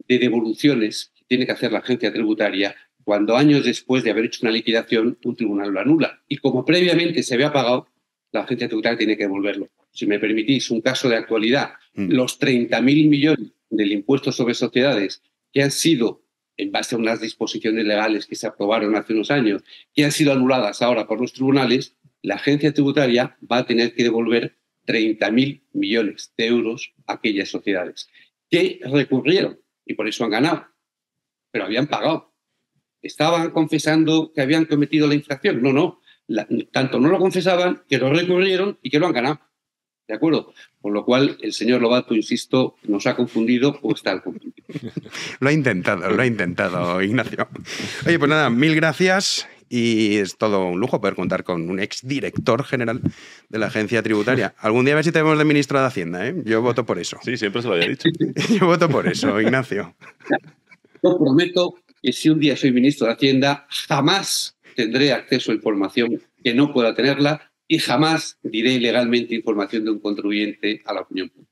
[SPEAKER 4] de devoluciones que tiene que hacer la agencia tributaria cuando años después de haber hecho una liquidación un tribunal lo anula. Y como previamente se había pagado, la agencia tributaria tiene que devolverlo. Si me permitís, un caso de actualidad, mm. los los 30.000 millones del impuesto sobre sociedades que han sido, en base a unas disposiciones legales que se aprobaron hace unos años, que han sido anuladas ahora por los tribunales, la agencia tributaria va a tener que devolver mil millones de euros a aquellas sociedades que recurrieron y por eso han ganado, pero habían pagado. ¿Estaban confesando que habían cometido la infracción? No, no. tanto no lo confesaban que lo recurrieron y que lo han ganado. ¿De acuerdo? Por lo cual, el señor Lobato, insisto, nos ha confundido o está al confundido.
[SPEAKER 1] lo ha intentado, lo ha intentado, Ignacio. Oye, pues nada, mil gracias y es todo un lujo poder contar con un ex director general de la agencia tributaria. Algún día a ver si tenemos de
[SPEAKER 4] ministro de Hacienda, ¿eh? Yo voto por eso. Sí, siempre se lo había dicho. Yo voto por eso, Ignacio. Yo prometo que si un día soy ministro de Hacienda, jamás tendré acceso a información que no pueda tenerla y jamás diré ilegalmente información de un contribuyente
[SPEAKER 6] a la opinión pública.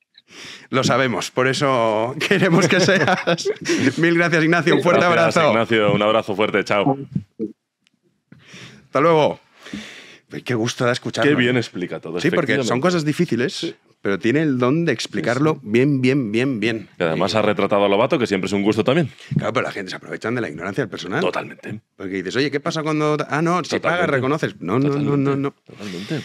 [SPEAKER 6] Lo sabemos, por eso queremos que
[SPEAKER 1] seas. Mil gracias, Ignacio. Un fuerte gracias, abrazo.
[SPEAKER 6] Ignacio, un abrazo fuerte. Chao. Hasta luego. Qué gusto de escucharlo. Qué bien explica todo. Sí, porque son
[SPEAKER 1] cosas difíciles, pero tiene el don de explicarlo bien, bien, bien, bien.
[SPEAKER 6] además ha retratado a Lobato, que siempre es un gusto también.
[SPEAKER 1] Claro, pero la gente se aprovechan de la ignorancia del personal. Totalmente. Porque dices, oye, ¿qué pasa cuando...? Ah, no, si reconoces. No, no, no, no, no. Totalmente.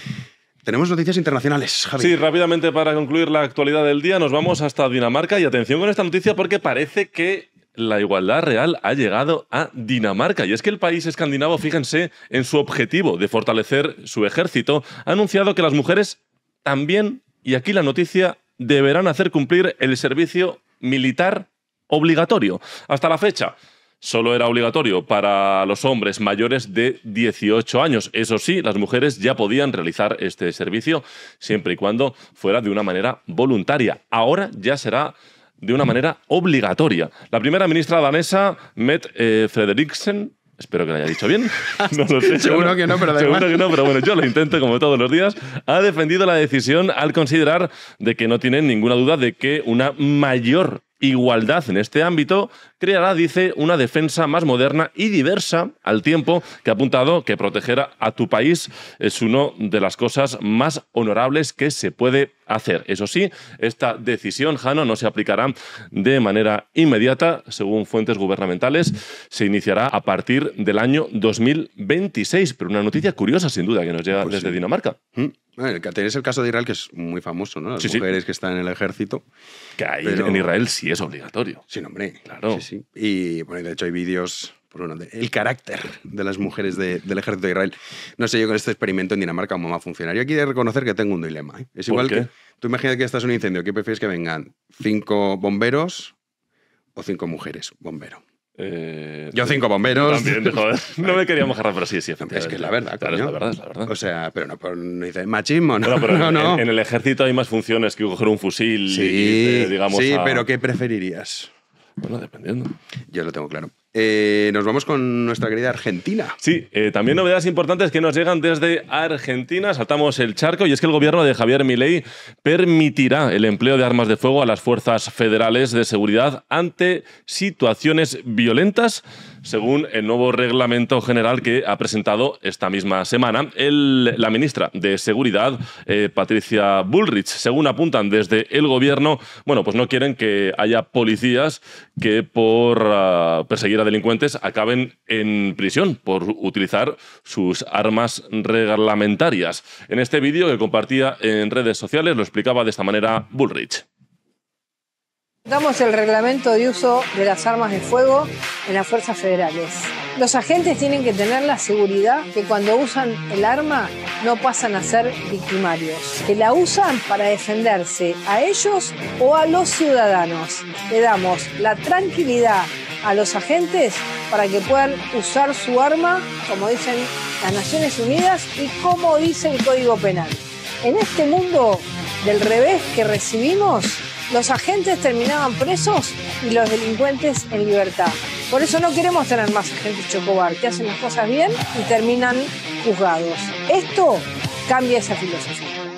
[SPEAKER 1] Tenemos noticias internacionales, Javi. Sí,
[SPEAKER 6] rápidamente para concluir la actualidad del día, nos vamos hasta Dinamarca y atención con esta noticia porque parece que la igualdad real ha llegado a Dinamarca. Y es que el país escandinavo, fíjense, en su objetivo de fortalecer su ejército, ha anunciado que las mujeres también, y aquí la noticia, deberán hacer cumplir el servicio militar obligatorio. Hasta la fecha, solo era obligatorio para los hombres mayores de 18 años. Eso sí, las mujeres ya podían realizar este servicio siempre y cuando fuera de una manera voluntaria. Ahora ya será de una manera obligatoria. La primera ministra danesa, Met eh, Frederiksen, Espero que lo haya dicho bien. No lo Seguro que no, pero que no, pero bueno, yo lo intento como todos los días. Ha defendido la decisión al considerar de que no tienen ninguna duda de que una mayor igualdad en este ámbito creará, dice, una defensa más moderna y diversa al tiempo que ha apuntado que proteger a tu país es una de las cosas más honorables que se puede hacer. Eso sí, esta decisión, Jano, no se aplicará de manera inmediata, según fuentes gubernamentales, se iniciará a partir del año 2026. Pero una noticia curiosa, sin duda, que nos llega pues desde Dinamarca. ¿Mm? Tenéis el caso de Israel, que es muy famoso, ¿no?
[SPEAKER 1] Las mujeres que están en el ejército. Que ahí en Israel sí es obligatorio. Sí, hombre. Claro. y de hecho hay vídeos uno, el carácter de las mujeres del ejército de Israel. No sé yo con este experimento en Dinamarca cómo va a funcionar. Yo aquí de reconocer que tengo un dilema. ¿eh? Es igual que tú imaginas que estás en un incendio, ¿qué prefieres que vengan? ¿Cinco bomberos o cinco mujeres
[SPEAKER 6] bombero? Eh, Yo cinco bomberos. También, joder. No me quería mojar, pero sí, sí, Es que es la verdad, claro, Es la verdad, es la verdad. O sea, pero no dice machismo, ¿no? no, en, el ejército hay más funciones que coger un fusil sí, y, digamos, Sí, pero ¿qué
[SPEAKER 1] preferirías? Bueno, dependiendo.
[SPEAKER 6] Yo lo tengo claro. Eh, nos vamos con nuestra querida Argentina. Sí, eh, también novedades importantes que nos llegan desde Argentina. Saltamos el charco y es que el gobierno de Javier Milei permitirá el empleo de armas de fuego a las fuerzas federales de seguridad ante situaciones violentas según el nuevo reglamento general que ha presentado esta misma semana la ministra de Seguridad, eh, Patricia Bullrich. Según apuntan desde el gobierno, bueno, pues no quieren que haya policías que por ah, perseguir a delincuentes acaben en prisión por utilizar sus armas reglamentarias. En este vídeo que compartía en redes sociales lo explicaba de esta manera Bullrich.
[SPEAKER 2] Damos el reglamento de uso de las armas de fuego en las fuerzas federales. Los agentes tienen que tener la seguridad que cuando usan el arma no pasan a ser victimarios, que la usan para
[SPEAKER 7] defenderse a ellos o a los ciudadanos. Le damos la tranquilidad a los agentes para que puedan usar su arma, como dicen las Naciones Unidas y como dice el Código Penal. En este mundo del revés que recibimos, los agentes terminaban presos y los delincuentes en libertad. Por eso no queremos tener más agentes chocobar, que hacen las cosas bien y terminan
[SPEAKER 4] juzgados. Esto cambia esa filosofía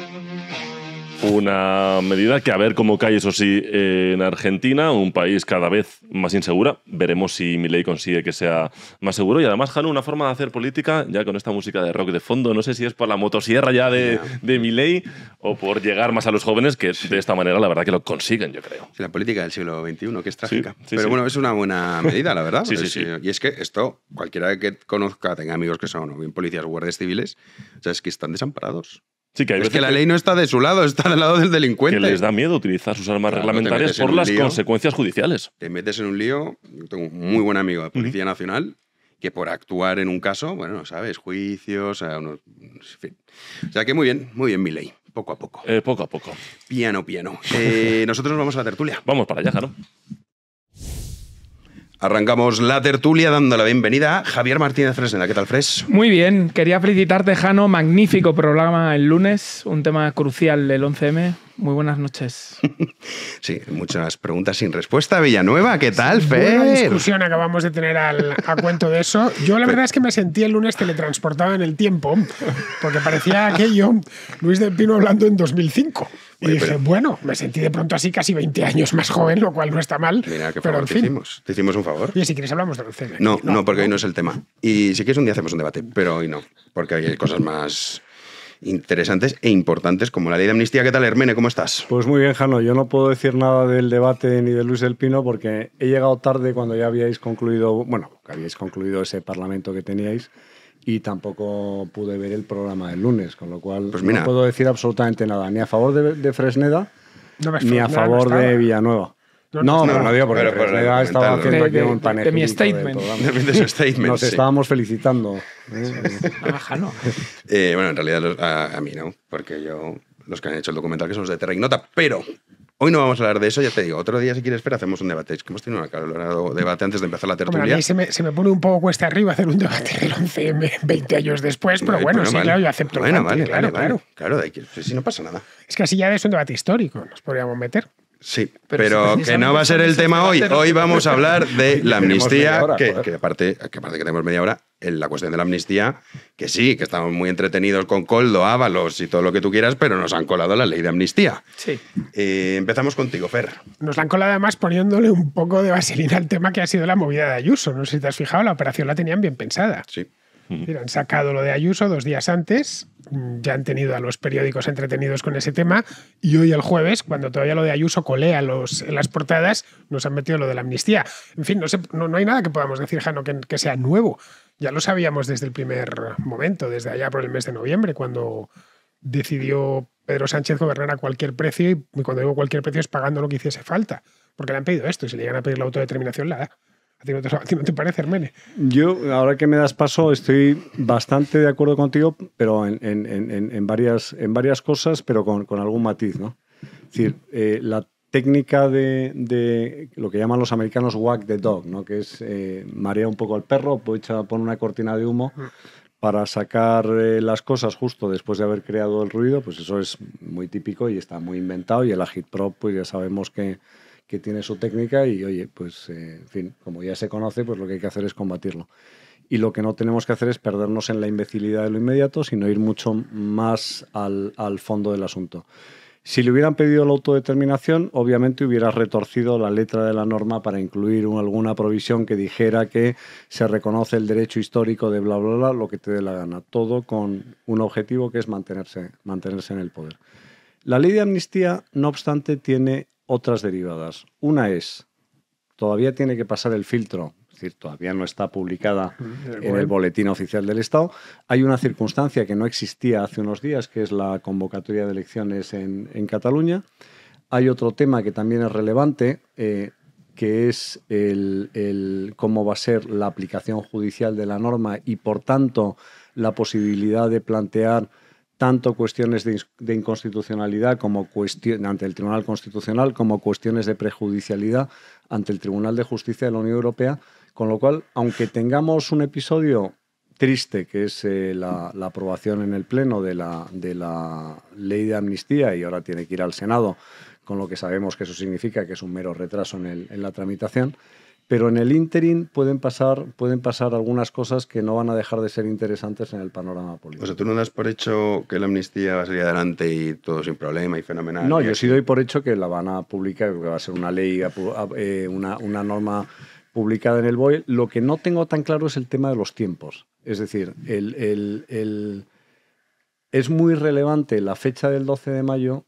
[SPEAKER 6] una medida que a ver cómo cae, eso sí, en Argentina, un país cada vez más insegura. Veremos si mi ley consigue que sea más seguro. Y además, Janu, una forma de hacer política, ya con esta música de rock de fondo, no sé si es por la motosierra ya de, de mi ley o por llegar más a los jóvenes, que de esta manera la verdad que lo consiguen, yo creo. la política del siglo XXI, que es trágica. Pero bueno,
[SPEAKER 1] es una buena medida, la verdad. Y es que esto, cualquiera que conozca, tenga amigos que son o bien policías guardias civiles, o sea, es que están desamparados que es que la ley no está de su lado, está del lado del delincuente. Que les da
[SPEAKER 6] miedo utilizar sus armas reglamentarias por las consecuencias
[SPEAKER 1] judiciales. Te metes en un lío. Tengo un muy buen amigo de Policía Nacional que por actuar en un caso, bueno, sabes, juicios, en fin. O sea que muy bien, muy bien mi ley. Poco a poco. Eh, poco a poco. Piano, piano. Eh, nosotros nos vamos a la tertulia. Vamos para allá, no Arrancamos la tertulia dando la bienvenida a Javier Martínez Fresneda. ¿Qué tal, Fres?
[SPEAKER 2] Muy bien. Quería felicitarte, Jano. Magnífico programa el lunes. Un tema crucial del 11M. Muy buenas noches.
[SPEAKER 1] sí, muchas preguntas sin respuesta. Villanueva, ¿qué tal, Fer?
[SPEAKER 8] discusión acabamos de tener al, a cuento de eso. Yo la pues verdad es que me sentí el lunes teletransportado en el tiempo, porque parecía aquello Luis de Pino hablando en 2005. Y dije, bueno, me sentí de pronto así casi 20 años más joven, lo cual no está mal. pero en fin.
[SPEAKER 1] te hicimos. Te un favor.
[SPEAKER 8] y si quieres hablamos de Lucena. No, no,
[SPEAKER 1] porque hoy no es el tema. Y si quieres un día hacemos un debate, pero hoy no, porque hay cosas más interesantes e importantes como la ley de amnistía. ¿Qué tal, Hermene? ¿Cómo estás?
[SPEAKER 7] Pues muy bien, Jano. Yo no puedo decir nada del debate ni de Luis del Pino porque he llegado tarde cuando ya habíais concluido, bueno, que habíais concluido ese parlamento que teníais y tampoco pude ver el programa del lunes, con lo cual pues no puedo decir absolutamente nada, ni a favor de, Fresneda,
[SPEAKER 8] ni a favor de
[SPEAKER 7] Villanueva. No, no, lo digo porque Fresneda estaba haciendo aquí un panel. De mi statement. De, statement. Nos estábamos felicitando. ¿eh?
[SPEAKER 1] Eh, bueno, en realidad a, mí no, porque yo, los que han hecho el documental, que son los de Terra Ignota, pero Hoy no vamos a hablar de eso, ya te digo. Otro día, si quieres, espera, hacemos un debate. Es que hemos tenido un acalorado debate antes de empezar la tertulia. a mí se
[SPEAKER 8] me, pone un poco cuesta arriba hacer un debate del 11M 20 años después, pero bueno, sí, claro, yo acepto. Bueno, vale, claro, claro.
[SPEAKER 1] Claro, si no pasa nada.
[SPEAKER 8] Es que así ya es un debate histórico, nos podríamos meter.
[SPEAKER 1] Sí, pero, que no va a ser el tema hoy. Hoy vamos a hablar de la amnistía, que, aparte, que aparte que tenemos media hora, en la cuestión de la amnistía, que sí, que estamos muy entretenidos con Coldo, Ábalos y todo lo que tú quieras, pero nos han colado la ley de amnistía. Sí. Eh, empezamos contigo, Fer.
[SPEAKER 8] Nos la han colado además poniéndole un poco de vaselina al tema que ha sido la movida de Ayuso. No sé si te has fijado, la operación la tenían bien pensada. Sí han sacado lo de Ayuso dos días antes, ya han tenido a los periódicos entretenidos con ese tema, y hoy el jueves, cuando todavía lo de Ayuso colea los, en las portadas, nos han metido lo de la amnistía. En fin, no, sé, no, hay nada que podamos decir, Jano, que, que sea nuevo. Ya lo sabíamos desde el primer momento, desde allá por el mes de noviembre, cuando decidió Pedro Sánchez gobernar a cualquier precio, y cuando digo cualquier precio es pagando lo que hiciese falta, porque le han pedido esto, y se le llegan a pedir la autodeterminación, la ¿A te, parece, Hermene?
[SPEAKER 7] Yo, ahora que me das paso, estoy bastante de acuerdo contigo, pero en, en, en, en varias, en varias cosas, pero con, con algún matiz, ¿no? Es decir, eh, la técnica de, de, lo que llaman los americanos whack the dog, ¿no? que es eh, un poco al perro, pues poner una cortina de humo mm. para sacar eh, las cosas justo después de haber creado el ruido, pues eso es muy típico y está muy inventado y el agitprop pues ya sabemos que, que tiene su técnica y oye, pues eh, en fin, como ya se conoce, pues lo que hay que hacer es combatirlo. Y lo que no tenemos que hacer es perdernos en la imbecilidad de lo inmediato, sino ir mucho más al, al fondo del asunto. Si le hubieran pedido la autodeterminación, obviamente hubiera retorcido la letra de la norma para incluir alguna provisión que dijera que se reconoce el derecho histórico de bla, bla, bla, lo que te dé la gana. Todo con un objetivo que es mantenerse, mantenerse en el poder. La ley de amnistía, no obstante, tiene otras derivadas. Una es, todavía tiene que pasar el filtro, es decir, todavía no está publicada
[SPEAKER 6] mm, en el
[SPEAKER 7] Boletín Oficial del Estado. Hay una circunstancia que no existía hace unos días, que es la convocatoria de elecciones en, Cataluña. Hay otro tema que también es relevante, eh, que es el, cómo va a ser la aplicación judicial de la norma y, por tanto, la posibilidad de plantear tanto cuestiones de, inconstitucionalidad como ante el Tribunal Constitucional como cuestiones de prejudicialidad ante el Tribunal de Justicia de la Unión Europea, con lo cual, aunque tengamos un episodio triste, que es eh, la, aprobación en el Pleno de la, ley de amnistía y ahora tiene que ir al Senado, con lo que sabemos que eso significa que es un mero retraso en la tramitación, pero en el interim pueden pasar, pueden pasar algunas cosas que no van a dejar de ser interesantes en el panorama
[SPEAKER 1] político. O sea, tú no das por hecho que la amnistía va a salir adelante y todo sin problema y fenomenal. No, yo sí
[SPEAKER 7] doy por hecho que la van a publicar, que va a ser una ley, eh, una, norma publicada en el BOE. Lo que no tengo tan claro es el tema de los tiempos. Es decir, el, el, es muy relevante la fecha del 12 de mayo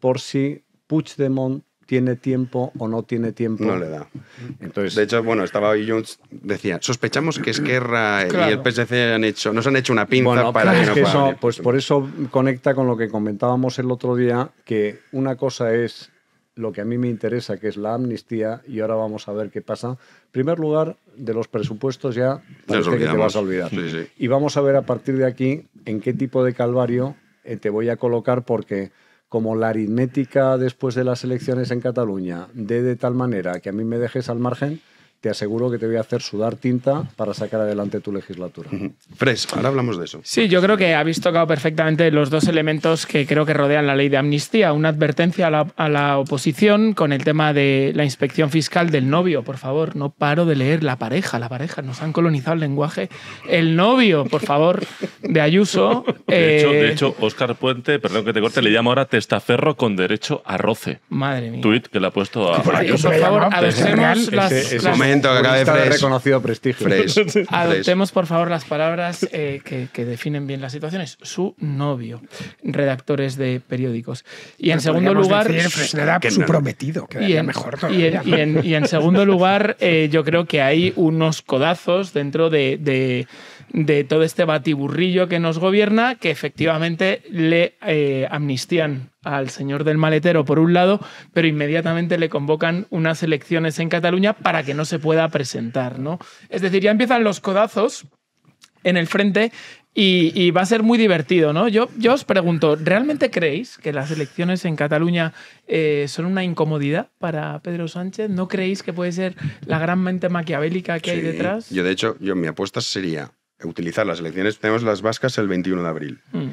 [SPEAKER 7] por si Puigdemont tiene tiempo o no tiene tiempo. No le da.
[SPEAKER 1] Entonces, de hecho, bueno, estaba Jones decía, sospechamos que Esquerra y el PSC han hecho, nos han hecho una pinza para que, no
[SPEAKER 7] Pues por eso conecta con lo que comentábamos el otro día, que una cosa es lo que a mí me interesa, que es la amnistía, y ahora vamos a ver qué pasa. En primer lugar, de los presupuestos ya parece que te vas a olvidar. Y vamos a ver a partir de aquí en qué tipo de calvario eh, te voy a colocar porque como la aritmética después de las elecciones en Cataluña de, de tal manera que a mí me dejes al margen, te aseguro que te voy a hacer sudar tinta para sacar adelante tu legislatura.
[SPEAKER 1] Fres, ahora hablamos de eso.
[SPEAKER 2] Sí, yo creo que habéis tocado perfectamente los dos elementos que creo que rodean la ley de amnistía. Una advertencia a la, a oposición con el tema de la inspección fiscal del novio, por favor, no paro de leer la pareja, la pareja, nos han colonizado el lenguaje. El novio, por favor, de
[SPEAKER 6] Ayuso.
[SPEAKER 2] De, eh, hecho, de
[SPEAKER 6] hecho, Oscar Puente, perdón que te corte, le llamo ahora testaferro con derecho a roce. Madre mía. Tweet que le ha puesto a, Ayuso. Por favor, a las que reconocido prestigio. Adoptemos,
[SPEAKER 2] por favor, las palabras eh, que, definen bien las situaciones. Su novio, redactores de periódicos. Y en segundo lugar. Pues, su prometido,
[SPEAKER 8] y en, segundo
[SPEAKER 2] lugar, eh, yo creo que hay unos codazos dentro de de todo este batiburrillo que nos gobierna, que efectivamente le eh, amnistían al señor del maletero por un lado, pero inmediatamente le convocan unas elecciones en Cataluña para que no se pueda presentar. ¿no? Es decir, ya empiezan los codazos en el frente y, va a ser muy divertido, ¿no? Yo, os pregunto, ¿realmente creéis que las elecciones en Cataluña eh, son una incomodidad para Pedro Sánchez? ¿No creéis que puede ser la gran mente maquiavélica que hay detrás?
[SPEAKER 1] Yo, de hecho, yo, mi apuesta sería utilizar las elecciones, tenemos las vascas el 21 de abril. Mm.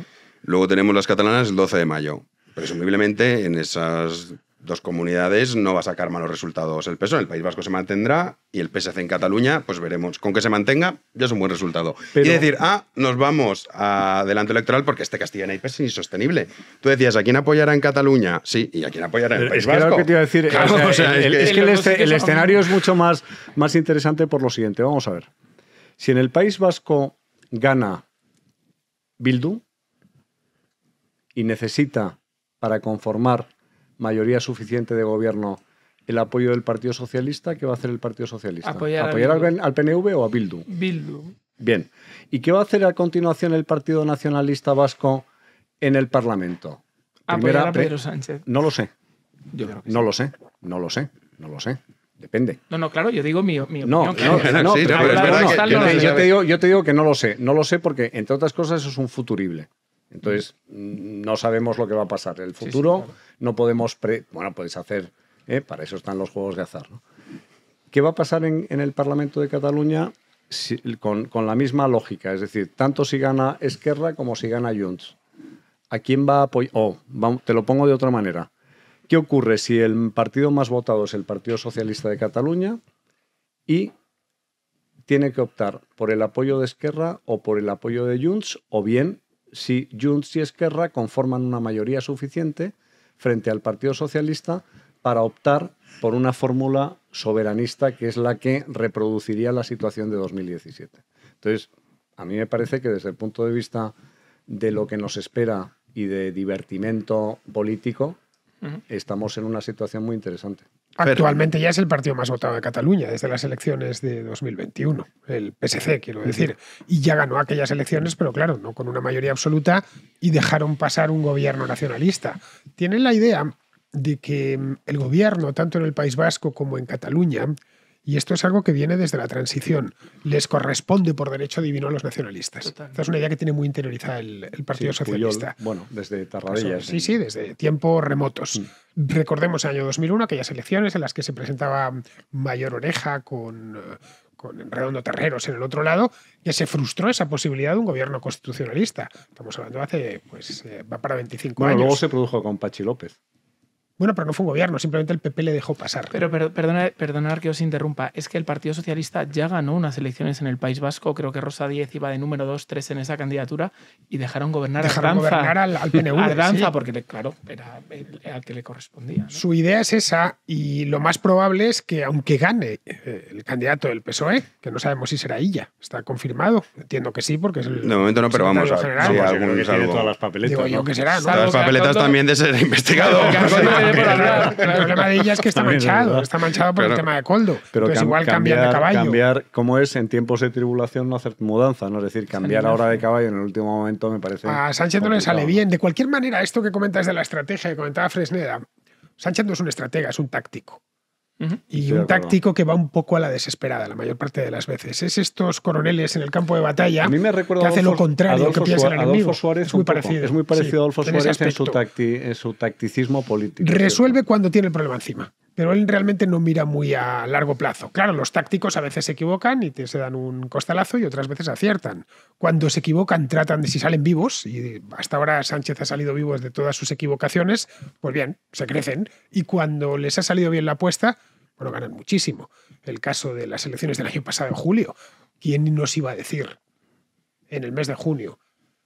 [SPEAKER 1] Luego tenemos las catalanas el 12 de mayo. Presumiblemente en esas dos comunidades no va a sacar malos resultados el PSOE. El País Vasco se mantendrá y el PSC en Cataluña, pues veremos. Con que se mantenga, ya es un buen resultado. Quiere decir, ah, nos vamos a adelante electoral porque este Castilla y es insostenible. Tú decías, ¿a quién apoyará en Cataluña? Sí, ¿y a quién apoyará en el País Vasco? es, que el escenario es mucho más, más
[SPEAKER 7] interesante por lo siguiente. Vamos a ver. Si en el País Vasco gana Bildu y necesita para conformar mayoría suficiente de gobierno el apoyo del Partido Socialista, ¿qué va a hacer el Partido Socialista? ¿Apoyar, al, PNV o a Bildu? Bildu. Bien. ¿Y qué va a hacer a continuación el Partido Nacionalista Vasco en el Parlamento?
[SPEAKER 2] ¿Apoyar a Pedro Sánchez?
[SPEAKER 7] No lo sé. no lo sé. No lo sé. No lo sé. Depende.
[SPEAKER 2] No, no, claro, yo digo mi, mi opinión. No, no, no, pero yo,
[SPEAKER 7] te digo, que no lo sé. No lo sé porque, entre otras cosas, eso es un futurible. Entonces, mm, no sabemos lo que va a pasar. El futuro no podemos... bueno, podéis hacer... Eh, para eso están los juegos de azar. ¿no? ¿Qué va a pasar en, el Parlamento de Cataluña con, con, la misma lógica? Es decir, tanto si gana Esquerra como si gana Junts. ¿A quién va a apoyar? te lo pongo de otra manera. ¿Qué ocurre si el partido más votado es el Partido Socialista de Cataluña y tiene que optar por el apoyo de Esquerra o por el apoyo de Junts o bien si Junts y Esquerra conforman una mayoría suficiente frente al Partido Socialista para optar por una fórmula soberanista que es la que reproduciría la situación de 2017. Entonces, a mí me parece que desde el punto de vista de lo que nos espera y de divertimento político, estamos en una situación muy interesante.
[SPEAKER 8] Actualmente ya es el partido más votado de Cataluña desde las elecciones de 2021, el PSC, quiero decir. Y ya ganó aquellas elecciones, pero claro, no con una mayoría absoluta y dejaron pasar un gobierno nacionalista. Tienen la idea de que el gobierno, tanto en el País Vasco como en Cataluña, y esto es algo que viene desde la transición. Les corresponde por derecho divino a los nacionalistas. Esta es una idea que tiene muy interiorizada el, Partido Socialista.
[SPEAKER 7] bueno, desde pues, Tarradellas. sí, sí, desde tiempos remotos.
[SPEAKER 8] Mm. Recordemos el año 2001, aquellas elecciones en las que se presentaba Mayor Oreja con, eh, con Redondo Terreros en el otro lado, que se frustró esa posibilidad de un gobierno constitucionalista. Estamos hablando hace, pues, eh, va para 25 bueno, años. Luego se produjo con Pachi López.
[SPEAKER 2] Bueno, pero no fue un gobierno, simplemente el PP le dejó pasar. Pero, pero perdonar que os interrumpa, es que el Partido Socialista ya ganó unas elecciones en el País Vasco, creo que Rosa Díez iba de número 2, 3 en esa candidatura y dejaron gobernar dejaron gobernar al, al PNV. Ardanza, porque claro, era al que le
[SPEAKER 8] correspondía. Su idea es esa y lo más probable es que aunque gane eh, el candidato del PSOE, que no sabemos si será ella, está confirmado, entiendo que sí, porque es el...
[SPEAKER 1] De momento no, pero vamos a ver. algún, que tiene todas las papeletas. Las papeletas también de ser investigado.
[SPEAKER 8] El problema de ella es que está manchado, está manchado por el tema de Coldo. Pero es igual cambiar, de caballo.
[SPEAKER 7] Cambiar, como es, en tiempos de tribulación no hacer mudanza, ¿no? Es decir, cambiar ahora de caballo en el último momento me parece. A Sánchez no le sale bien.
[SPEAKER 8] De cualquier manera, esto que comentas de la estrategia que comentaba Fresneda, Sánchez no es un estratega, es un táctico. Y un táctico que va un poco a la desesperada la mayor parte de las veces. Es estos coroneles en el campo de batalla que hacen lo contrario que piensa el enemigo. es muy parecido. a Adolfo Suárez
[SPEAKER 7] en su, tacticismo político.
[SPEAKER 8] Resuelve cuando tiene el problema encima pero él realmente no mira muy a largo plazo. Claro, los tácticos a veces se equivocan y te, se dan un costalazo y otras veces aciertan. Cuando se equivocan tratan de si salen vivos, y hasta ahora Sánchez ha salido vivos de todas sus equivocaciones, pues bien, se crecen. Y cuando les ha salido bien la apuesta, bueno, ganan muchísimo. El caso de las elecciones del año pasado, en julio, ¿quién nos iba a decir en el mes de junio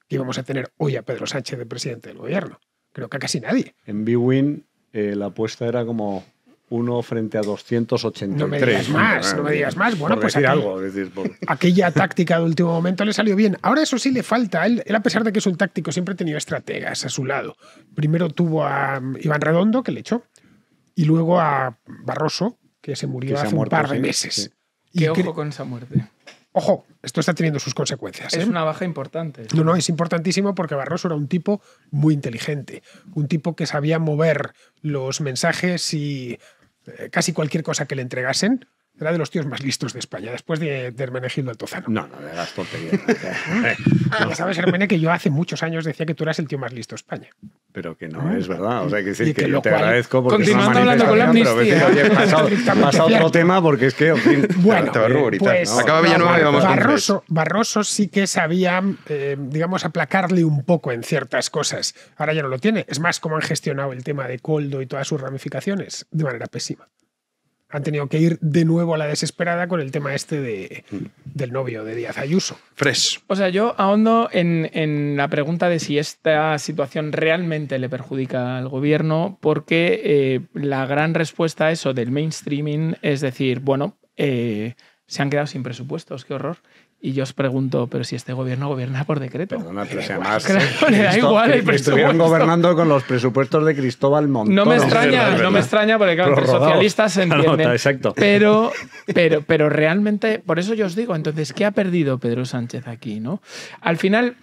[SPEAKER 8] que íbamos a tener hoy a Pedro Sánchez de presidente del gobierno?
[SPEAKER 7] Creo que casi nadie. En B-Win eh, la apuesta era como uno frente a 283. No me digas más, no me digas más. Bueno, pues algo,
[SPEAKER 8] aquella táctica de último momento le salió bien. Ahora eso sí le falta. Él, a pesar de que es un táctico, siempre ha tenido estrategas a su lado. Primero tuvo a um, Iván Redondo, que le echó, y luego a Barroso, que se murió hace un par de meses. Qué ojo con esa muerte. Ojo, esto está teniendo sus consecuencias. Es ¿eh? una
[SPEAKER 2] baja importante. No,
[SPEAKER 8] no, es importantísimo porque Barroso era un tipo muy inteligente, un tipo que sabía mover los mensajes y casi cualquier cosa que le entregasen, era de los tíos más listos de España, después de, de Hermenegildo Altozano. No, no, de las tonterías. Ah, sabes, Hermene, que yo hace muchos años decía que tú eras el tío más listo de España. Pero que no,
[SPEAKER 7] ah. es verdad. O sea, que decir que, yo te agradezco porque Continuando hablando con la amnistía. otro tema porque es que, bueno, te, pues, ¿no? Acaba y vamos Barroso,
[SPEAKER 8] Barroso sí que sabía, eh, digamos, aplacarle un poco en ciertas cosas. Ahora ya no lo tiene. Es más, cómo han gestionado el tema de Coldo y todas sus ramificaciones de manera pésima han tenido que ir de nuevo a la desesperada con el tema este de, mm. del novio de Díaz Ayuso. Fresh.
[SPEAKER 2] O sea, yo ahondo en, en la pregunta de si esta situación realmente le perjudica al gobierno, porque eh, la gran respuesta a eso del mainstreaming es decir, bueno, eh, se han quedado sin presupuestos, qué horror. Y yo os pregunto, pero si este gobierno gobierna por decreto. además. le da igual el Estuvieron gobernando
[SPEAKER 7] con los presupuestos de Cristóbal Montoro. No me extraña, no me
[SPEAKER 2] extraña, porque claro, socialistas se entienden. exacto. Pero, pero, pero realmente, por eso yo os digo, entonces, ¿qué ha perdido Pedro Sánchez aquí? ¿no? Al final,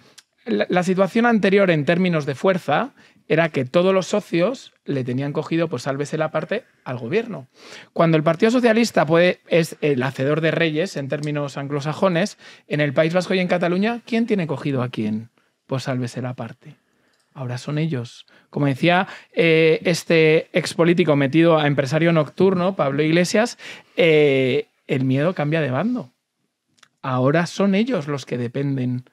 [SPEAKER 2] la situación anterior en términos de fuerza era que todos los socios le tenían cogido, pues sálvese la parte, al gobierno. Cuando el Partido Socialista es el hacedor de reyes en términos anglosajones, en el País Vasco y en Cataluña, ¿quién tiene cogido a quién? Pues sálvese la parte. Ahora son ellos. Como decía eh, este expolítico metido a empresario nocturno, Pablo Iglesias, eh, el miedo cambia de bando ahora son ellos los que dependen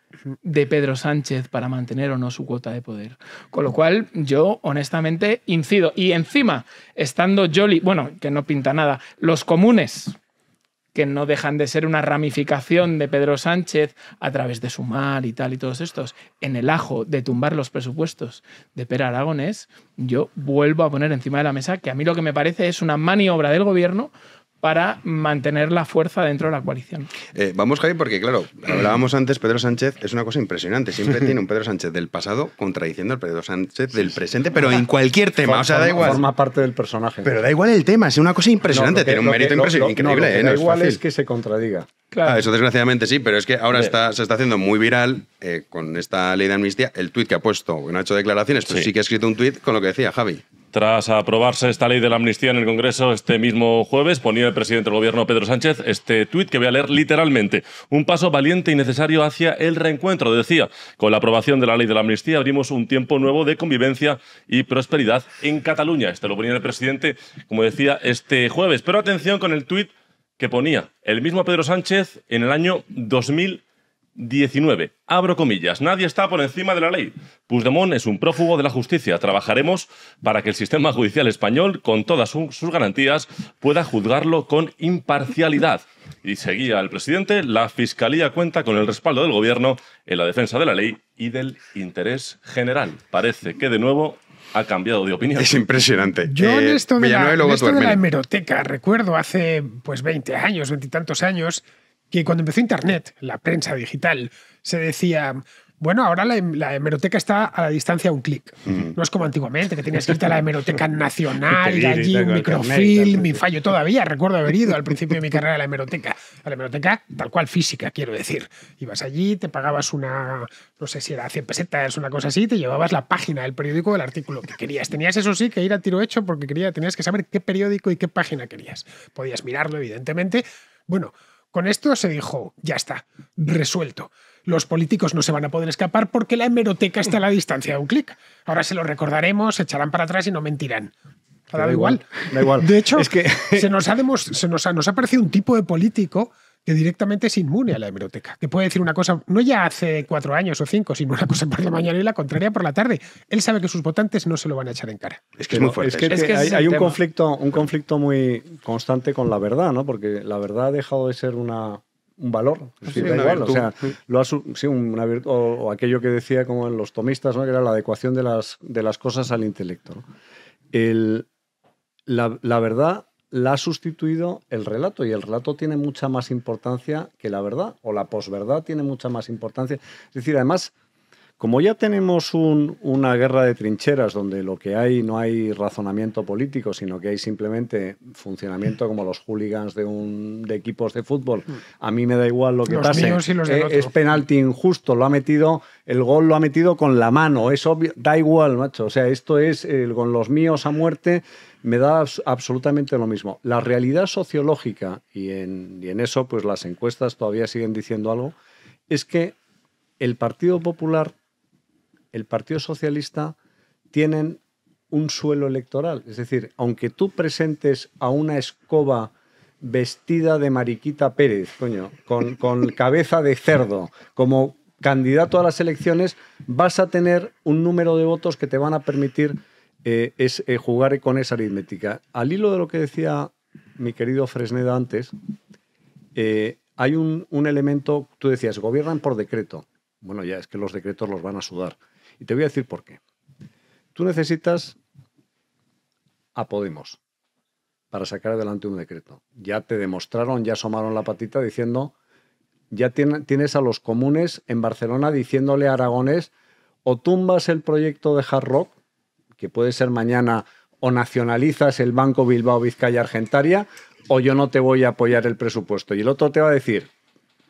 [SPEAKER 2] de Pedro Sánchez para mantener o no su cuota de poder. Con lo cual, yo honestamente incido. Y encima, estando Jolly, bueno, que no pinta nada, los comunes, que no dejan de ser una ramificación de Pedro Sánchez a través de su mar y tal y todos estos, en el ajo de tumbar los presupuestos de Pera Aragonés, yo vuelvo a poner encima de la mesa que a mí lo que me parece es una maniobra del gobierno para mantener la fuerza dentro de la coalición.
[SPEAKER 1] Eh, vamos, Javi, porque claro, hablábamos antes, Pedro Sánchez es una cosa impresionante. Siempre tiene un Pedro Sánchez del pasado contradiciendo al Pedro Sánchez del presente, pero en cualquier tema. O sea, da igual. Forma
[SPEAKER 7] parte del personaje. Pero da igual el tema, es una cosa impresionante, tiene un mérito increíble. da igual es, que se contradiga.
[SPEAKER 1] Ah, eso desgraciadamente sí, pero es que ahora se está haciendo muy viral eh, con esta ley de
[SPEAKER 6] amnistía el tuit que ha puesto, no ha hecho declaraciones, pero sí que ha escrito un tuit con lo que decía Javi. Tras aprobarse esta ley de la amnistía en el Congreso este mismo jueves, ponía el presidente del Gobierno, Pedro Sánchez, este tuit que voy a leer literalmente. Un paso valiente y necesario hacia el reencuentro. Decía, con la aprobación de la ley de la amnistía abrimos un tiempo nuevo de convivencia y prosperidad en Cataluña. Este lo ponía el presidente, como decía, este jueves. Pero atención con el tuit que ponía el mismo Pedro Sánchez en el año 2000 19. Abro comillas. Nadie está por encima de la ley. Puigdemont es un prófugo de la justicia. Trabajaremos para que el sistema judicial español, con todas sus garantías, pueda juzgarlo con imparcialidad. Y seguía el presidente, la Fiscalía cuenta con el respaldo del Gobierno en la defensa de la ley y del interés general. Parece que de nuevo ha cambiado de opinión. Es impresionante. Yo en eh, esto en la
[SPEAKER 8] hemeroteca recuerdo hace pues 20 años, 20 y tantos años, que cuando empezó Internet, la prensa digital, se decía, bueno, ahora la, em-, hemeroteca está a la distancia de un clic. No es como antiguamente, que tenías que irte a la hemeroteca nacional, y allí un microfilm, y fallo todavía. Recuerdo haber ido al principio de mi carrera a la hemeroteca. A la hemeroteca tal cual física, quiero decir. Ibas allí, te pagabas una, no sé si era 100 pesetas, una cosa así, te llevabas la página del periódico del artículo que querías. Tenías eso sí que ir a tiro hecho porque quería, tenías que saber qué periódico y qué página querías. Podías mirarlo, evidentemente. Bueno, con esto se dijo, ya está, resuelto. Los políticos no se van a poder escapar porque la hemeroteca está a la distancia de un clic. Ahora se lo recordaremos, se echarán para atrás y no mentirán. Da, igual. igual. De hecho, es que... se, nos ha, se nos, nos ha parecido un tipo de político que directamente es inmune a la hemeroteca, que puede decir una cosa, no ya hace cuatro años o cinco, sino una cosa por la mañana y la contraria por la tarde. Él sabe que sus votantes no se lo van a echar en cara.
[SPEAKER 5] Es que
[SPEAKER 1] hay, un,
[SPEAKER 7] conflicto, un conflicto muy constante con la verdad, ¿no? Porque la verdad ha dejado de ser una, un valor. Ah, o sea, lo ha, una o, aquello que decía como en los tomistas, ¿no? que era la adecuación de las, de las cosas al intelecto. la, verdad la ha sustituido el relato y el relato tiene mucha más importancia que la verdad o la posverdad tiene mucha más importancia. Es decir, además como ya tenemos un, una guerra de trincheras donde lo que hay no hay razonamiento político, sino que hay simplemente funcionamiento como los hooligans de, un, de equipos de fútbol, mm. a mí me da igual lo que los pase. Eh, es penalti injusto, lo ha metido, el gol lo ha metido con la mano, es obvio, da igual, macho. O sea, esto es el, con los míos a muerte, me da absolutamente lo mismo. La realidad sociológica, y en, y en eso, pues las encuestas todavía siguen diciendo algo, es que el Partido Popular el Partido Socialista tienen un suelo electoral. Es decir, aunque tú presentes a una escoba vestida de Mariquita Pérez, coño, con, cabeza de cerdo, como candidato a las elecciones, vas a tener un número de votos que te van a permitir eh, es, eh, jugar con esa aritmética. Al hilo de lo que decía mi querido Fresneda antes, eh, hay un, elemento, tú decías, gobiernan por decreto. Bueno, ya es que los decretos los van a sudar. Y te voy a decir por qué. Tú necesitas a Podemos para sacar adelante un decreto. Ya te demostraron, ya asomaron la patita diciendo, ya tienes a los comunes en Barcelona diciéndole a Aragones o tumbas el proyecto de Hard Rock, que puede ser mañana, o nacionalizas el Banco Bilbao Vizcaya Argentaria, o yo no te voy a apoyar el presupuesto. Y el otro te va a decir,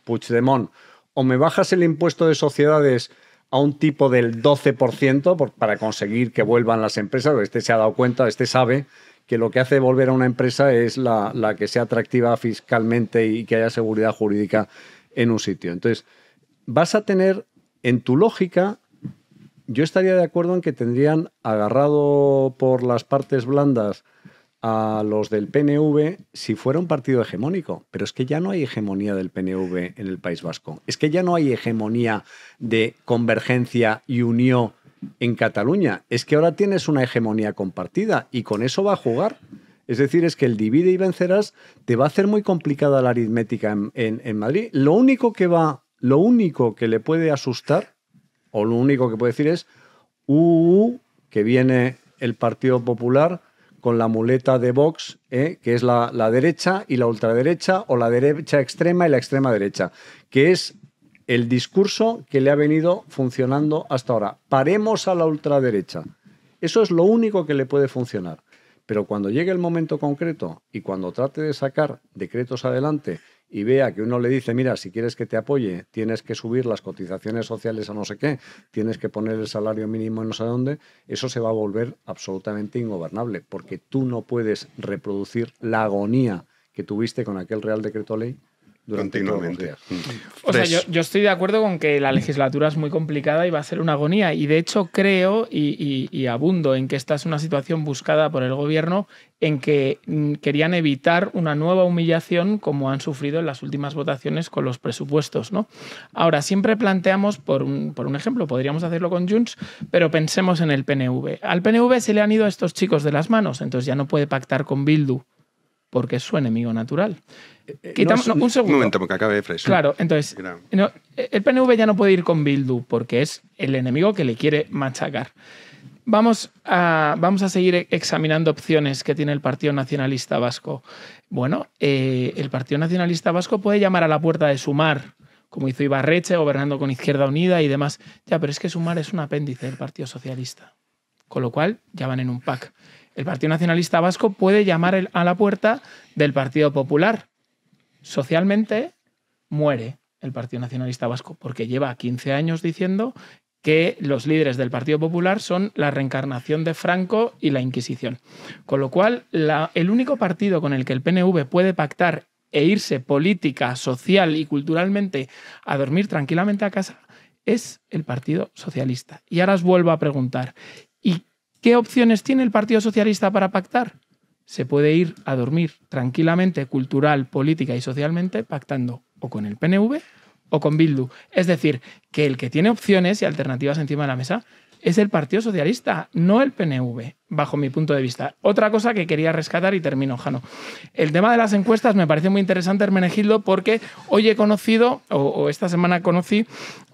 [SPEAKER 7] Puigdemont, o me bajas el impuesto de sociedades a un tipo del 12% para conseguir que vuelvan las empresas. Este se ha dado cuenta, este sabe que lo que hace volver a una empresa es la, la que sea atractiva fiscalmente y que haya seguridad jurídica en un sitio. Entonces, vas a tener, en tu lógica, yo estaría de acuerdo en que tendrían agarrado por las partes blandas a los del PNV si fuera un partido hegemónico, pero es que ya no hay hegemonía del PNV en el País Vasco, es que ya no hay hegemonía de convergencia y unión en Cataluña, es que ahora tienes una hegemonía compartida y con eso va a jugar. Es decir, es que el divide y vencerás te va a hacer muy complicada la aritmética en, Madrid. Lo único que va, lo único que le puede asustar, o lo único que puede decir es, u uh, uh, uh, que viene el Partido Popular con la muleta de Vox, eh, que es la, derecha y la ultraderecha, o la derecha extrema y la extrema derecha, que es el discurso que le ha venido funcionando hasta ahora. Paremos a la ultraderecha. Eso es lo único que le puede funcionar. Pero cuando llegue el momento concreto y cuando trate de sacar decretos adelante y vea que uno le dice, mira, si quieres que te apoye, tienes que subir las cotizaciones sociales a no sé qué, tienes que poner el salario mínimo en no sé dónde, eso se va a volver absolutamente ingobernable, porque tú no puedes reproducir la agonía que tuviste con aquel Real Decreto Ley durante
[SPEAKER 2] O sea, mm. yo, estoy de acuerdo con que la legislatura es muy complicada y va a ser una agonía. Y de hecho creo y, abundo en que esta es una situación buscada por el gobierno en que mm, querían evitar una nueva humillación como han sufrido en las últimas votaciones con los presupuestos. ¿no? Ahora, siempre planteamos, por un, ejemplo, podríamos hacerlo con Junts, pero pensemos en el PNV. Al PNV se le han ido estos chicos de las manos, entonces ya no puede pactar con Bildu porque es su enemigo natural. Eh, un segundo.
[SPEAKER 5] momento,
[SPEAKER 1] porque acabe Claro,
[SPEAKER 2] entonces. Eh, el PNV ya no puede ir con Bildu porque es el enemigo que le quiere machacar. Vamos a, vamos a seguir examinando opciones que tiene el Partido Nacionalista Vasco. Bueno, eh, el Partido Nacionalista Vasco puede llamar a la puerta de Sumar, como hizo Ibarreche, gobernando con Izquierda Unida y demás. Ya, pero es que Sumar es un apéndice del Partido Socialista. Con lo cual, ya van en un pack. El Partido Nacionalista Vasco puede llamar a la puerta del Partido Popular socialmente muere el Partido Nacionalista Vasco, porque lleva 15 años diciendo que los líderes del Partido Popular son la reencarnación de Franco y la Inquisición. Con lo cual, el único partido con el que el PNV puede pactar e irse política, social y culturalmente a dormir tranquilamente a casa es el Partido Socialista. Y ahora os vuelvo a preguntar, ¿y qué opciones tiene el Partido Socialista para pactar? se puede ir a dormir tranquilamente, cultural, política y socialmente, pactando o con el PNV o con Bildu. Es decir, que el que tiene opciones y alternativas encima de la mesa es el Partido Socialista, no el PNV, bajo mi punto de vista. Otra cosa que quería rescatar y termino, Jano. El tema de las encuestas me parece muy interesante, Hermenegildo, porque hoy he conocido, o, esta semana conocí,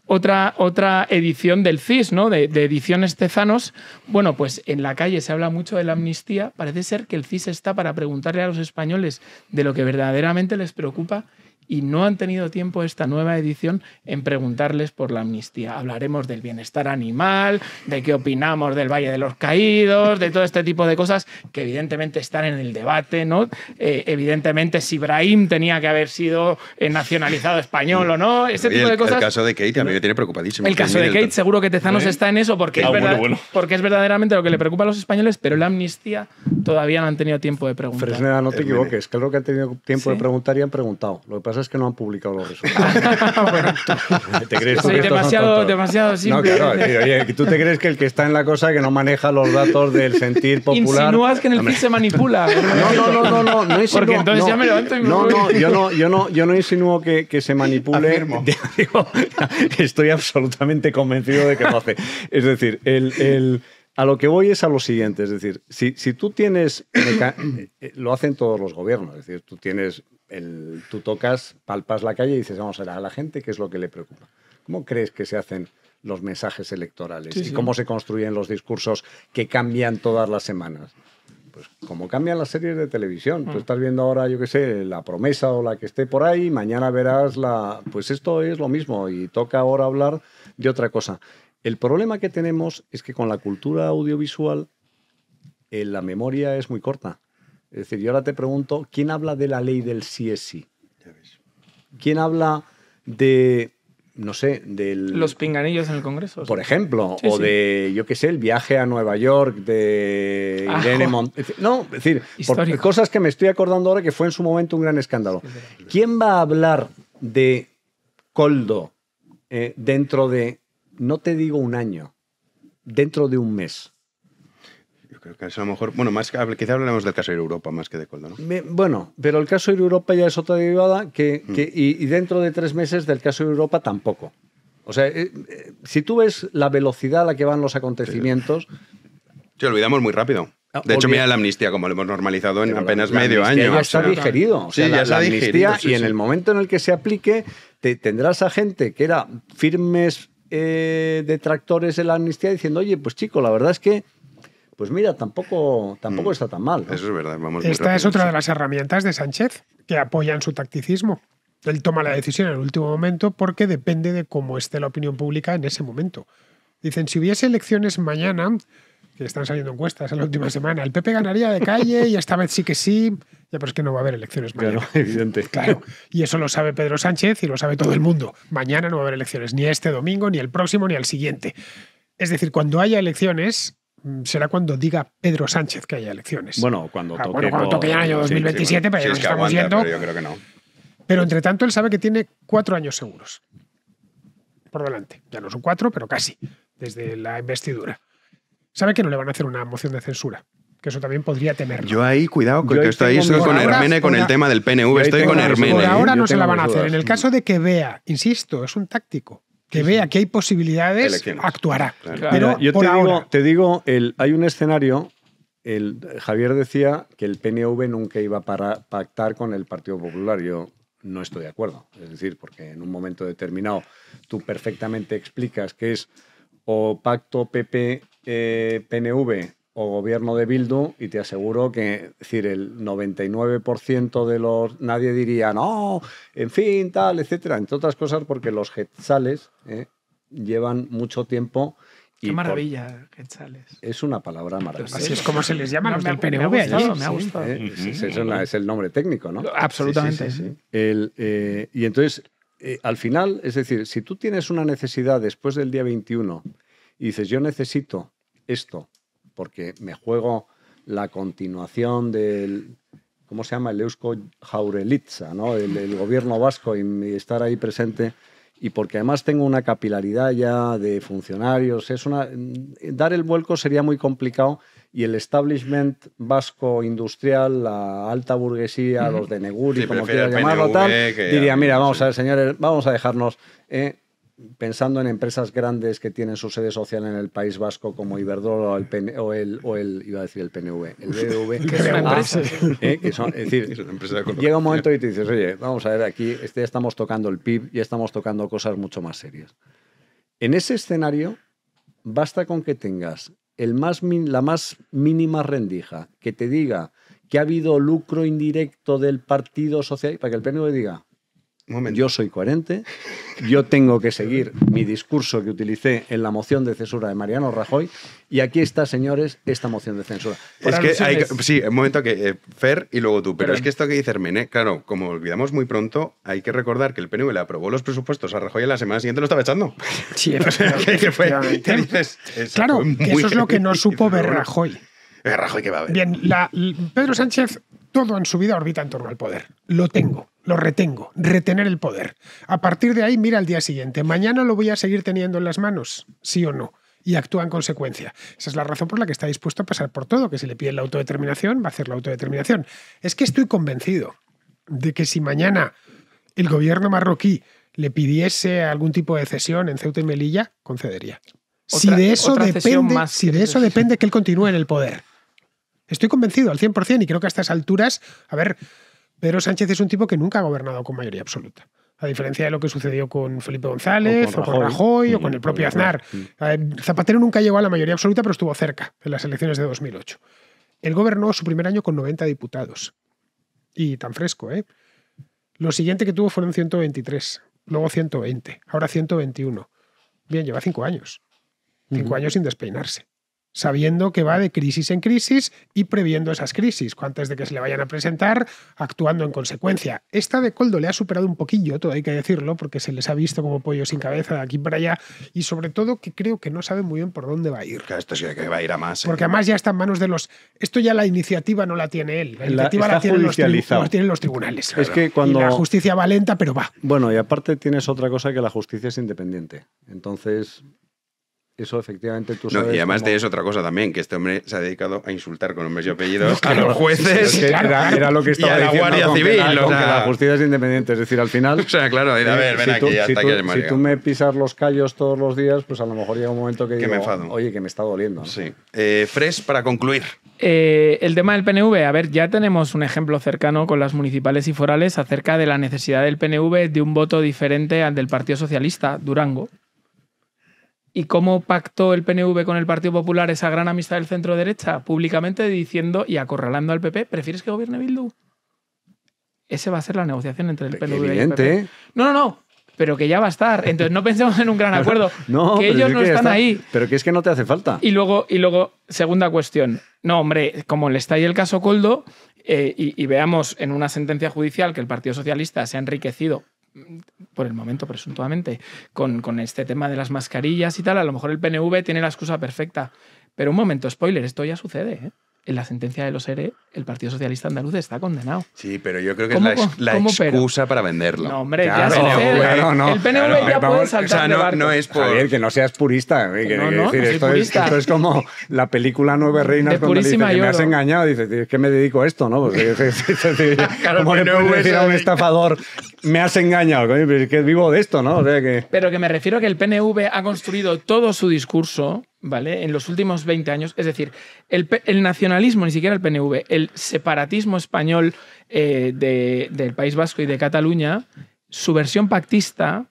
[SPEAKER 2] otra, otra edición del CIS, ¿no? De, de, Ediciones Tezanos. Bueno, pues en la calle se habla mucho de la amnistía. Parece ser que el CIS está para preguntarle a los españoles de lo que verdaderamente les preocupa y no han tenido tiempo esta nueva edición en preguntarles por la amnistía. Hablaremos del bienestar animal, de qué opinamos del Valle de los Caídos, de todo este tipo de cosas que evidentemente están en el debate, ¿no? Eh, evidentemente si Ibrahim tenía que haber sido eh, nacionalizado español o no, ese tipo de cosas. El caso
[SPEAKER 1] de Kate a mí me tiene preocupadísimo. El caso de Kate,
[SPEAKER 2] seguro que Tezanos está en eso porque, ah, es porque es verdaderamente lo que le preocupa a los españoles, pero la amnistía todavía no han tenido tiempo de preguntar. Fresneda,
[SPEAKER 7] no te equivoques, Claro que han tenido tiempo de preguntar y han preguntado. Lo que pasa es que no han publicado los resultados. ¿Te crees demasiado, demasiado simple. tú te crees que el que está en la cosa que no maneja los datos del sentir popular... Insinúas que en el PIB se
[SPEAKER 2] manipula. No, no, no, no, no, no Porque entonces ya me levanto y me no, no, yo no,
[SPEAKER 7] yo no, yo no insinúo que, se manipule. Digo, estoy absolutamente convencido de que lo hace. Es decir, el, el a lo que voy es a lo siguiente, es decir, si, si tú tienes, eh, lo hacen todos los gobiernos, es decir, tú tienes tú tocas, palpas la calle y dices, vamos a ver a la gente qué es lo que le preocupa. ¿Cómo crees que se hacen los mensajes electorales y cómo se construyen los discursos que cambian todas las semanas? Pues como cambian las series de televisión. Tú mm. estás viendo ahora, yo qué sé, La Promesa o la que esté por ahí, mañana verás la... Pues esto es lo mismo y toca ahora hablar de otra cosa. El problema que tenemos es que con la cultura audiovisual eh, la memoria es muy corta. Es decir, yo ahora te pregunto, ¿quién habla de la ley del sí es sí? ¿Quién habla de, no sé, del... Los
[SPEAKER 2] pinganillos en el Congreso. Por ejemplo, o de,
[SPEAKER 7] yo qué sé, el viaje a Nueva York de ah, No, es decir, cosas que me estoy acordando ahora que fue en su momento un gran escándalo. ¿Quién va a hablar de Coldo eh, dentro de, no te digo un año,
[SPEAKER 1] dentro de un mes? mejor, bueno, más quizá hablaremos del caso de Europa más que de Coldo, ¿no?
[SPEAKER 7] bueno, pero el caso de Europa ya es otra derivada que, mm. y, dentro de tres meses del caso de Europa tampoco. O sea, eh, eh, si tú ves la velocidad a la que van los acontecimientos...
[SPEAKER 1] Sí, olvidamos muy rápido. Ah, de hecho, mira la amnistía, como lo hemos normalizado en apenas medio año. Ya está digerido. ya Y en el
[SPEAKER 7] momento en el que se aplique, te, tendrás a gente que era firmes eh, detractores de la amnistía diciendo, oye, pues chico, la verdad es que pues mira, tampoco, tampoco mm. está tan mal. Eso es
[SPEAKER 1] verdad.
[SPEAKER 8] Esta es otra de las herramientas de Sánchez que apoyan su tacticismo. Él toma la decisión en el último momento porque depende de cómo esté la opinión pública en ese momento. Dicen, si hubiese elecciones mañana, que están saliendo encuestas en la última semana, el PP ganaría de calle y esta vez sí que sí. Ya, pero es que no va a haber elecciones mañana. Claro, evidente. Claro. Y eso lo sabe Pedro Sánchez y lo sabe todo el mundo. Mañana no va a haber elecciones, ni este domingo, ni el próximo, ni el siguiente. Es decir, cuando haya elecciones, Mm, será cuando diga Pedro Sánchez que haya elecciones.
[SPEAKER 7] Bueno, cuando ah, toque, cuando toque el año 2027, pues pero ya estamos yo
[SPEAKER 1] creo que no.
[SPEAKER 8] Pero entre tanto, él sabe que tiene cuatro años seguros por delante. Ya no son cuatro, pero casi, desde la investidura. Sabe que no le van a hacer una moción de censura que eso también podría temer. Yo
[SPEAKER 1] ahí, cuidado, que, estoy, estoy con Hermene con el tema del PNV, estoy con Hermene. ¿eh? ahora no se la van a hacer. En el
[SPEAKER 8] caso de que vea, insisto, es un táctico que vea que hay posibilidades, actuará. Pero yo
[SPEAKER 7] te, digo, hay un escenario el, Javier decía que el PNV nunca iba a pactar con el Partido Popular. Yo no estoy de acuerdo. Es decir, porque en un momento determinado tú perfectamente explicas que es o pacto PP-PNV eh, o gobierno de Bildu y te aseguro que decir, el 99% de los... Nadie diría, no, en fin, tal, etcétera. Entre otras cosas porque los quetzales eh, llevan mucho tiempo... Y Qué
[SPEAKER 2] maravilla, por...
[SPEAKER 7] Es una palabra maravillosa. Así es como se les llama los del PNV. Me me ha gustado. es, el nombre técnico, ¿no? Absolutamente. Eh, y entonces, eh, al final, es decir, si tú tienes una necesidad después del día 21 y dices, yo necesito esto, porque me juego la continuación del, ¿cómo se llama? El Eusko Jaurelitza, ¿no? El, gobierno vasco y, estar ahí presente. Y porque además tengo una capilaridad ya de funcionarios. Es una, dar el vuelco sería muy complicado y el establishment vasco industrial, la alta burguesía, los de Neguri, como quiera llamarlo, tal, diría, mira, vamos a ver, señores, vamos a dejarnos. Eh, pensando en empresas grandes que tienen su sede social en el País Vasco como Iberdrola o el, o iba a decir el PNV, el son, es decir, llega un momento y te dices, oye, vamos a ver, aquí este, ya estamos tocando el PIB, ya estamos tocando cosas mucho más serias. En ese escenario, basta con que tengas el más, la más mínima rendija que te diga que ha habido lucro indirecto del Partido Social, para que el PNV diga, yo soy coherente, yo tengo que seguir mi discurso que utilicé en la moción de censura de Mariano Rajoy y aquí está, señores, esta moción de censura. es que hay sí,
[SPEAKER 1] un momento que eh, Fer y luego tú, pero, es que esto que dice Hermene, claro, como olvidamos muy pronto, hay que recordar que el PNV le aprobó los presupuestos a Rajoy y la semana siguiente lo estaba echando. Sí, fue, eh, claro, eso es lo que no
[SPEAKER 8] supo ver Rajoy. Eh, Rajoy que va a ver. Bien, Pedro Sánchez todo en su vida orbita en torno al poder. Lo tengo lo retengo, retener el poder. A partir de ahí, mira al día siguiente, mañana lo voy a seguir teniendo en las manos, sí o no, y actúa en consecuencia. Esa es la razón por la que está dispuesto a pasar por todo, que si le piden la autodeterminación, va a hacer la autodeterminación. Es que estoy convencido de que si mañana el gobierno marroquí le pidiese algún tipo de cesión en Ceuta y Melilla, concedería.
[SPEAKER 2] si de eso, depende,
[SPEAKER 8] si de eso depende que él continúe en el poder. Estoy convencido al 100% y creo que a estas alturas, a ver, pero Sánchez es un tipo que nunca ha gobernado con mayoría absoluta. A diferencia de lo que sucedió con Felipe González, o con Rajoy, o con, el propio Aznar. Zapatero nunca llegó a la mayoría absoluta, pero estuvo cerca en las elecciones de 2008. Él gobernó su primer año con 90 diputados. Y tan fresco, ¿eh? Lo siguiente que tuvo fueron 123, luego 120, ahora 121. Bien, lleva cinco años. Cinco años sin despeinarse sabiendo que va de crisis en crisis y previendo esas crisis, antes de que se le vayan a presentar, actuando en consecuencia. Esta de Coldo le ha superado un poquillo, todo hay que decirlo, porque se les ha visto como pollo sin cabeza de aquí para allá, y sobre todo que creo que no sabe muy bien por dónde va a ir.
[SPEAKER 1] esto sí que va a ir a más. Porque ¿eh? además
[SPEAKER 8] ya está en manos de los... Esto ya la iniciativa no la tiene él, la iniciativa la, tienen, los tribunales. Es que cuando... la justicia va lenta, pero va.
[SPEAKER 1] Bueno,
[SPEAKER 7] y aparte tienes otra cosa que la justicia es independiente. Entonces, eso efectivamente
[SPEAKER 1] tú sabes. No, y además de eso, otra cosa también, que este hombre se ha dedicado a insultar con nombres y apellidos a los jueces. era, lo que estaba y la Guardia Civil. la
[SPEAKER 7] justicia es independiente, es decir, al final. O sea, claro, a ver, ven aquí, tú, me pisas los callos todos los días, pues a lo mejor llega un momento que, me
[SPEAKER 2] enfado.
[SPEAKER 1] oye, que me está doliendo. Sí. Eh, Fres, para concluir.
[SPEAKER 2] Eh, el tema del PNV, a ver, ya tenemos un ejemplo cercano con las municipales y forales acerca de la necesidad del PNV de un voto diferente al del Partido Socialista, Durango. ¿Y cómo pactó el PNV con el Partido Popular esa gran amistad del centro derecha? Públicamente diciendo y acorralando al PP, ¿prefieres que gobierne Bildu? Ese va a ser la negociación entre el PNV y el PP. ¿eh? No, no, no. Pero que ya va a estar. Entonces no pensemos en un gran acuerdo. no, que ellos no están ahí.
[SPEAKER 7] Pero que es que no te hace falta.
[SPEAKER 2] Y luego, y luego, segunda cuestión. No, hombre, como le está ahí el caso Coldo, eh, y veamos en una sentencia judicial que el Partido Socialista se ha enriquecido por el momento presuntuamente, con, con, este tema de las mascarillas y tal, a lo mejor el PNV tiene la excusa perfecta. Pero un momento, spoiler, esto ya sucede. ¿eh? en la sentencia de los ERE, el Partido Socialista Andaluz está condenado.
[SPEAKER 1] Sí, pero yo creo que es la, la excusa para venderlo. No, hombre,
[SPEAKER 7] ya El PNV ya puede saltar o sea, no, es por... que no seas purista. Eh, que, no, esto, purista. Es, esto, Es, como la película Nueve Reinas con cuando me has engañado. Dices, ¿qué que me dedico a esto, ¿no? Pues, puedes decir a un estafador, me has engañado? es que vivo de esto, ¿no? Pero
[SPEAKER 2] que me refiero a que el PNV ha construido todo su discurso ¿vale? En los últimos 20 años, es decir, el, nacionalismo, ni siquiera el PNV, el separatismo español eh, del País Vasco y de Cataluña, su versión pactista,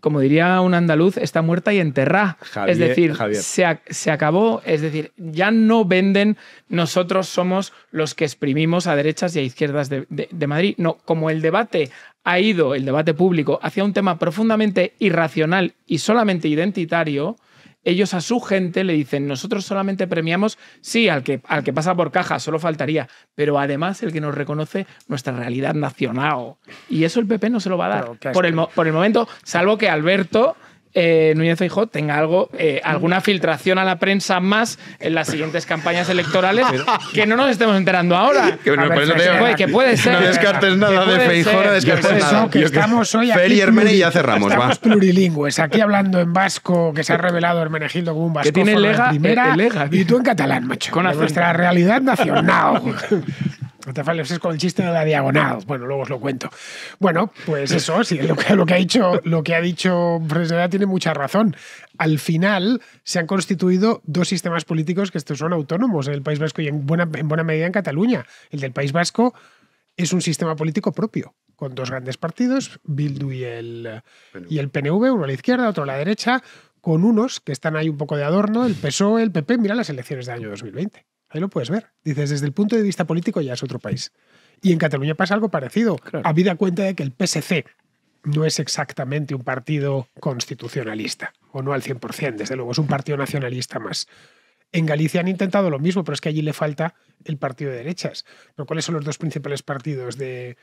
[SPEAKER 2] como diría un andaluz, está muerta y enterrada. es decir, se, acabó, es decir, ya no venden, nosotros somos los que exprimimos a derechas y a izquierdas de, Madrid. No, como el debate ha ido, el debate público, hacia un tema profundamente irracional y solamente identitario, ellos a su gente le dicen, nosotros solamente premiamos, sí, al que, al que pasa por caja, solo faltaría, pero además el que nos reconoce nuestra realidad nacional. Y eso el PP no se lo va a dar. por, el, por el momento, salvo que Alberto eh, Núñez Feijóo tenga algo, eh, alguna filtración a la prensa más en las siguientes campañas electorales que no nos estemos enterando ahora. Pues que, puede, ser. No descartes nada de Feijóo, no descartes nada. que estamos hoy aquí
[SPEAKER 1] Hermene ya cerramos. Estamos
[SPEAKER 8] plurilingües, aquí hablando en vasco, que se ha revelado Hermenegildo como un vasco. Que tiene eh, Lega, y tú en catalán, macho. Con nuestra realidad nacional. Te es con el chiste de la diagonal. Bueno, luego os lo cuento. Bueno, pues eso, sí, lo que, ha dicho, lo que ha dicho tiene mucha razón. Al final se han constituido dos sistemas políticos que estos son autónomos en el País Vasco y en buena, en buena medida en Cataluña. El del País Vasco es un sistema político propio, con dos grandes partidos, Bildu y el, y el PNV, uno a la izquierda, otro a la derecha, con unos que están ahí un poco de adorno, el PSOE, el PP, mira las elecciones del año 2020. Ahí lo puedes ver. Dices, desde el punto de vista político ya es otro país. Y en Cataluña pasa algo parecido. Habida cuenta de que el PSC no es exactamente un partido constitucionalista, o no al 100%, desde luego, es un partido nacionalista más. En Galicia han intentado lo mismo, pero es que allí le falta el partido de derechas. Pero ¿cuáles son los dos principales partidos del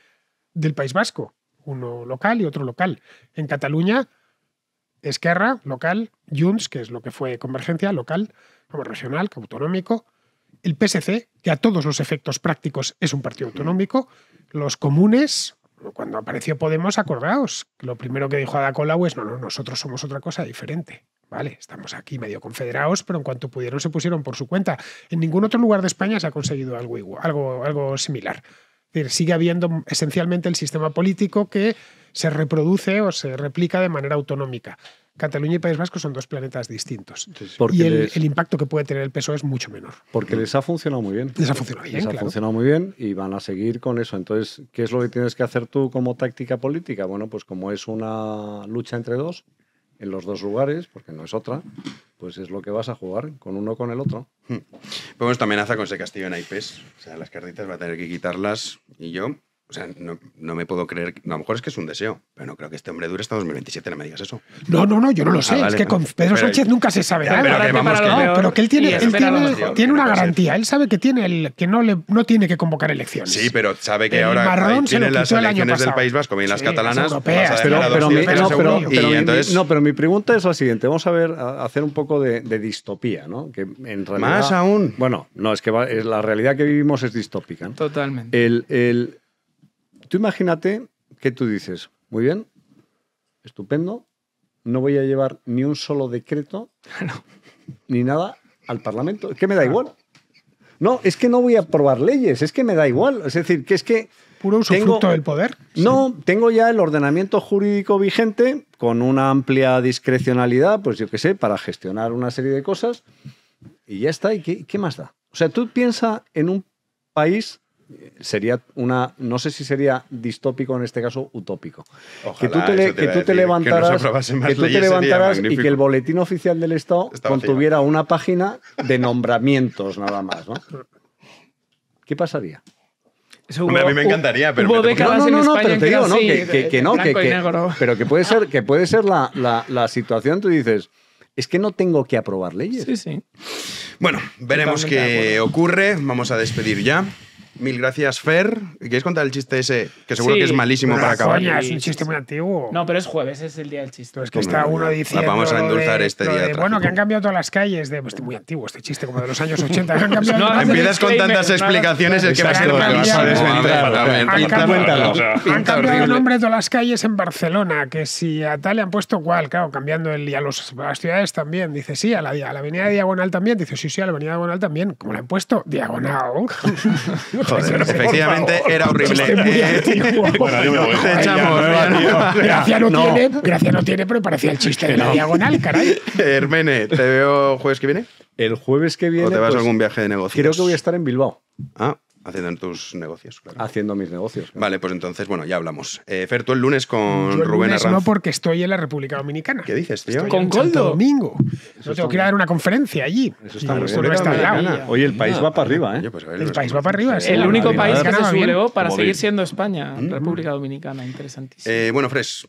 [SPEAKER 8] País Vasco? Uno local y otro local. En Cataluña, Esquerra, local, Junts, que es lo que fue Convergencia, local, como regional, autonómico, el PSC, que a todos los efectos prácticos es un partido autonómico, los comunes, cuando apareció Podemos, acordaos, lo primero que dijo Ada Colau es, no, no, nosotros somos otra cosa diferente. Vale, estamos aquí medio confederados, pero en cuanto pudieron se pusieron por su cuenta. En ningún otro lugar de España se ha conseguido algo, algo, algo similar. decir, sigue habiendo esencialmente el sistema político que se reproduce o se replica de manera autonómica. Cataluña y País Vasco son dos planetas distintos. y el, impacto que puede tener el peso es mucho menor.
[SPEAKER 7] Porque les ha funcionado muy bien. Les ha funcionado bien. Les ha funcionado muy bien y van a seguir con eso. Entonces, ¿qué es lo que tienes que hacer tú como táctica política? Bueno, pues como es una lucha entre dos, en los dos lugares, porque no es otra, pues es lo que vas a
[SPEAKER 1] jugar con uno con el otro. pues esta amenaza con ese castillo en IPs. O sea, las cartitas va a tener que quitarlas y yo o sea, no, me puedo creer. A lo mejor es que es un deseo, pero no creo que este hombre dure hasta 2027, no me digas eso.
[SPEAKER 8] No, no, no, yo no lo ah, sé. es que con Pedro Sánchez nunca se sabe Pero que, él tiene, una garantía. Él sabe que tiene el, que no le no tiene que convocar elecciones.
[SPEAKER 1] Sí, pero sabe que ahora tiene las elecciones el del País Vasco y las catalanas. pero,
[SPEAKER 7] no, pero, mi, pregunta es la siguiente. Vamos a ver, hacer un poco de, distopía, ¿no? Que en Más aún. Bueno, no, es que es, la realidad que vivimos es distópica. Totalmente. el, Tú imagínate que tú dices, muy bien, estupendo, no voy a llevar ni un solo decreto ni nada al Parlamento, es que me da igual. No, es que no voy a aprobar leyes, es que me da igual. Es decir, que es que... Puro uso del poder. No, tengo ya el ordenamiento jurídico vigente con una amplia discrecionalidad, pues yo qué sé, para gestionar una serie de cosas. Y ya está, ¿y qué, qué más da? O sea, tú piensa en un país sería una, no sé si sería distópico en este caso, utópico. que tú te, levantaras, que, tú te levantaras y que el boletín oficial del Estado contuviera una página de nombramientos nada más. ¿no? ¿Qué pasaría?
[SPEAKER 2] a mí me encantaría, pero... no, no, que, no, que, no,
[SPEAKER 7] pero que puede ser, que puede ser la, la situación, tú dices, es que no tengo que aprobar leyes. Sí, sí.
[SPEAKER 1] Bueno, veremos qué ocurre. Vamos a despedir ya. Mil gracias, Fer. ¿Quieres contar el chiste ese? Que seguro que es malísimo para acabar. es un
[SPEAKER 2] chiste muy antiguo. No, pero es jueves, es el día del chiste. es que
[SPEAKER 1] está uno diciendo. vamos a endulzar este día. bueno,
[SPEAKER 8] que han cambiado todas las calles. De, pues, muy antiguo este chiste, como de los años 80. no, empiezas con tantas explicaciones, es que vas a Han cambiado el nombre de todas las calles en Barcelona. Que si a tal le han puesto cual, claro, cambiando el, y a, las ciudades también. Dice, sí, a la, a la avenida Diagonal también. Dice, sí, sí, a la avenida Diagonal también. ¿Cómo la han puesto? Diagonal. Joder, efectivamente era horrible. Gracia no, tiene, no pero parecía el chiste de la diagonal, caray.
[SPEAKER 1] Hermene, ¿te veo jueves que viene? El jueves que viene. ¿O te vas a pues, algún viaje de negocio Creo que voy a estar en Bilbao. Ah, Haciendo tus negocios, claro. Haciendo mis negocios. Vale, pues entonces, bueno, ya hablamos. Eh, Fer, tú el lunes con Rubén No,
[SPEAKER 8] porque estoy en la República Dominicana. ¿Qué dices, tío? con Coldo. Domingo. yo tengo que ir a dar una conferencia allí. Eso está Hoy el país
[SPEAKER 2] va
[SPEAKER 1] para arriba, ¿eh? Pues
[SPEAKER 2] el
[SPEAKER 8] país va para arriba. El único país
[SPEAKER 2] que se sublevó para seguir siendo España, mm. República Dominicana. Interesantísimo.
[SPEAKER 1] Eh, bueno, Fres,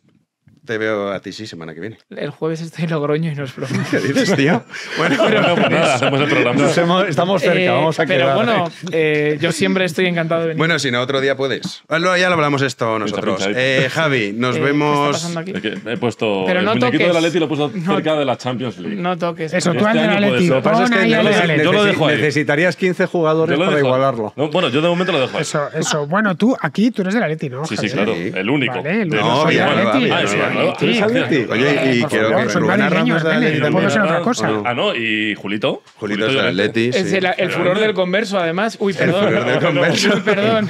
[SPEAKER 1] te veo a ti sí semana que viene. El
[SPEAKER 2] jueves estoy en Logroño y no es ¿Qué dices, tío? Bueno, pero, no
[SPEAKER 1] nada, estamos cerca, eh, vamos a pero quedar. Pero bueno,
[SPEAKER 2] eh, yo siempre estoy encantado de venir.
[SPEAKER 1] Bueno, si no, otro día puedes. Ah, ya lo hablamos esto nosotros. Eh, Javi, nos vemos... ¿qué está aquí?
[SPEAKER 6] he puesto pero el no muñequito toques. de la Leti lo he puesto no, cerca de la Champions League.
[SPEAKER 2] No toques. Eso, este tú este la
[SPEAKER 6] Leti. Yo lo dejo ahí. Necesitarías 15 jugadores para igualarlo. bueno, yo de momento lo dejo ahí. Eso,
[SPEAKER 8] eso. Bueno, tú aquí, tú eres de la Leti, ¿no?
[SPEAKER 6] Sí, sí, claro. El único. No, sí ah, Oye, ah, y quiero que Rubén Arramos otra cosa. Ah, no, y Julito. Julito es de Es el, furor del
[SPEAKER 2] converso, además. Uy, perdón. furor del converso. perdón.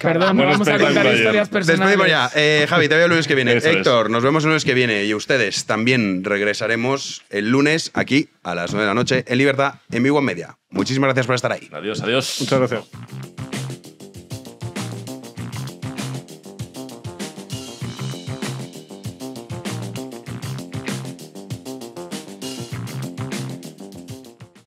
[SPEAKER 2] Perdón, vamos a contar historias personales. Despedimos ya. Eh, Javi, te veo el lunes que viene.
[SPEAKER 1] Héctor, nos vemos el lunes que viene. Y ustedes también regresaremos el lunes aquí a las 9 de la noche en Libertad, en Vivo en Media. Muchísimas gracias por estar ahí. Adiós, adiós. Muchas gracias.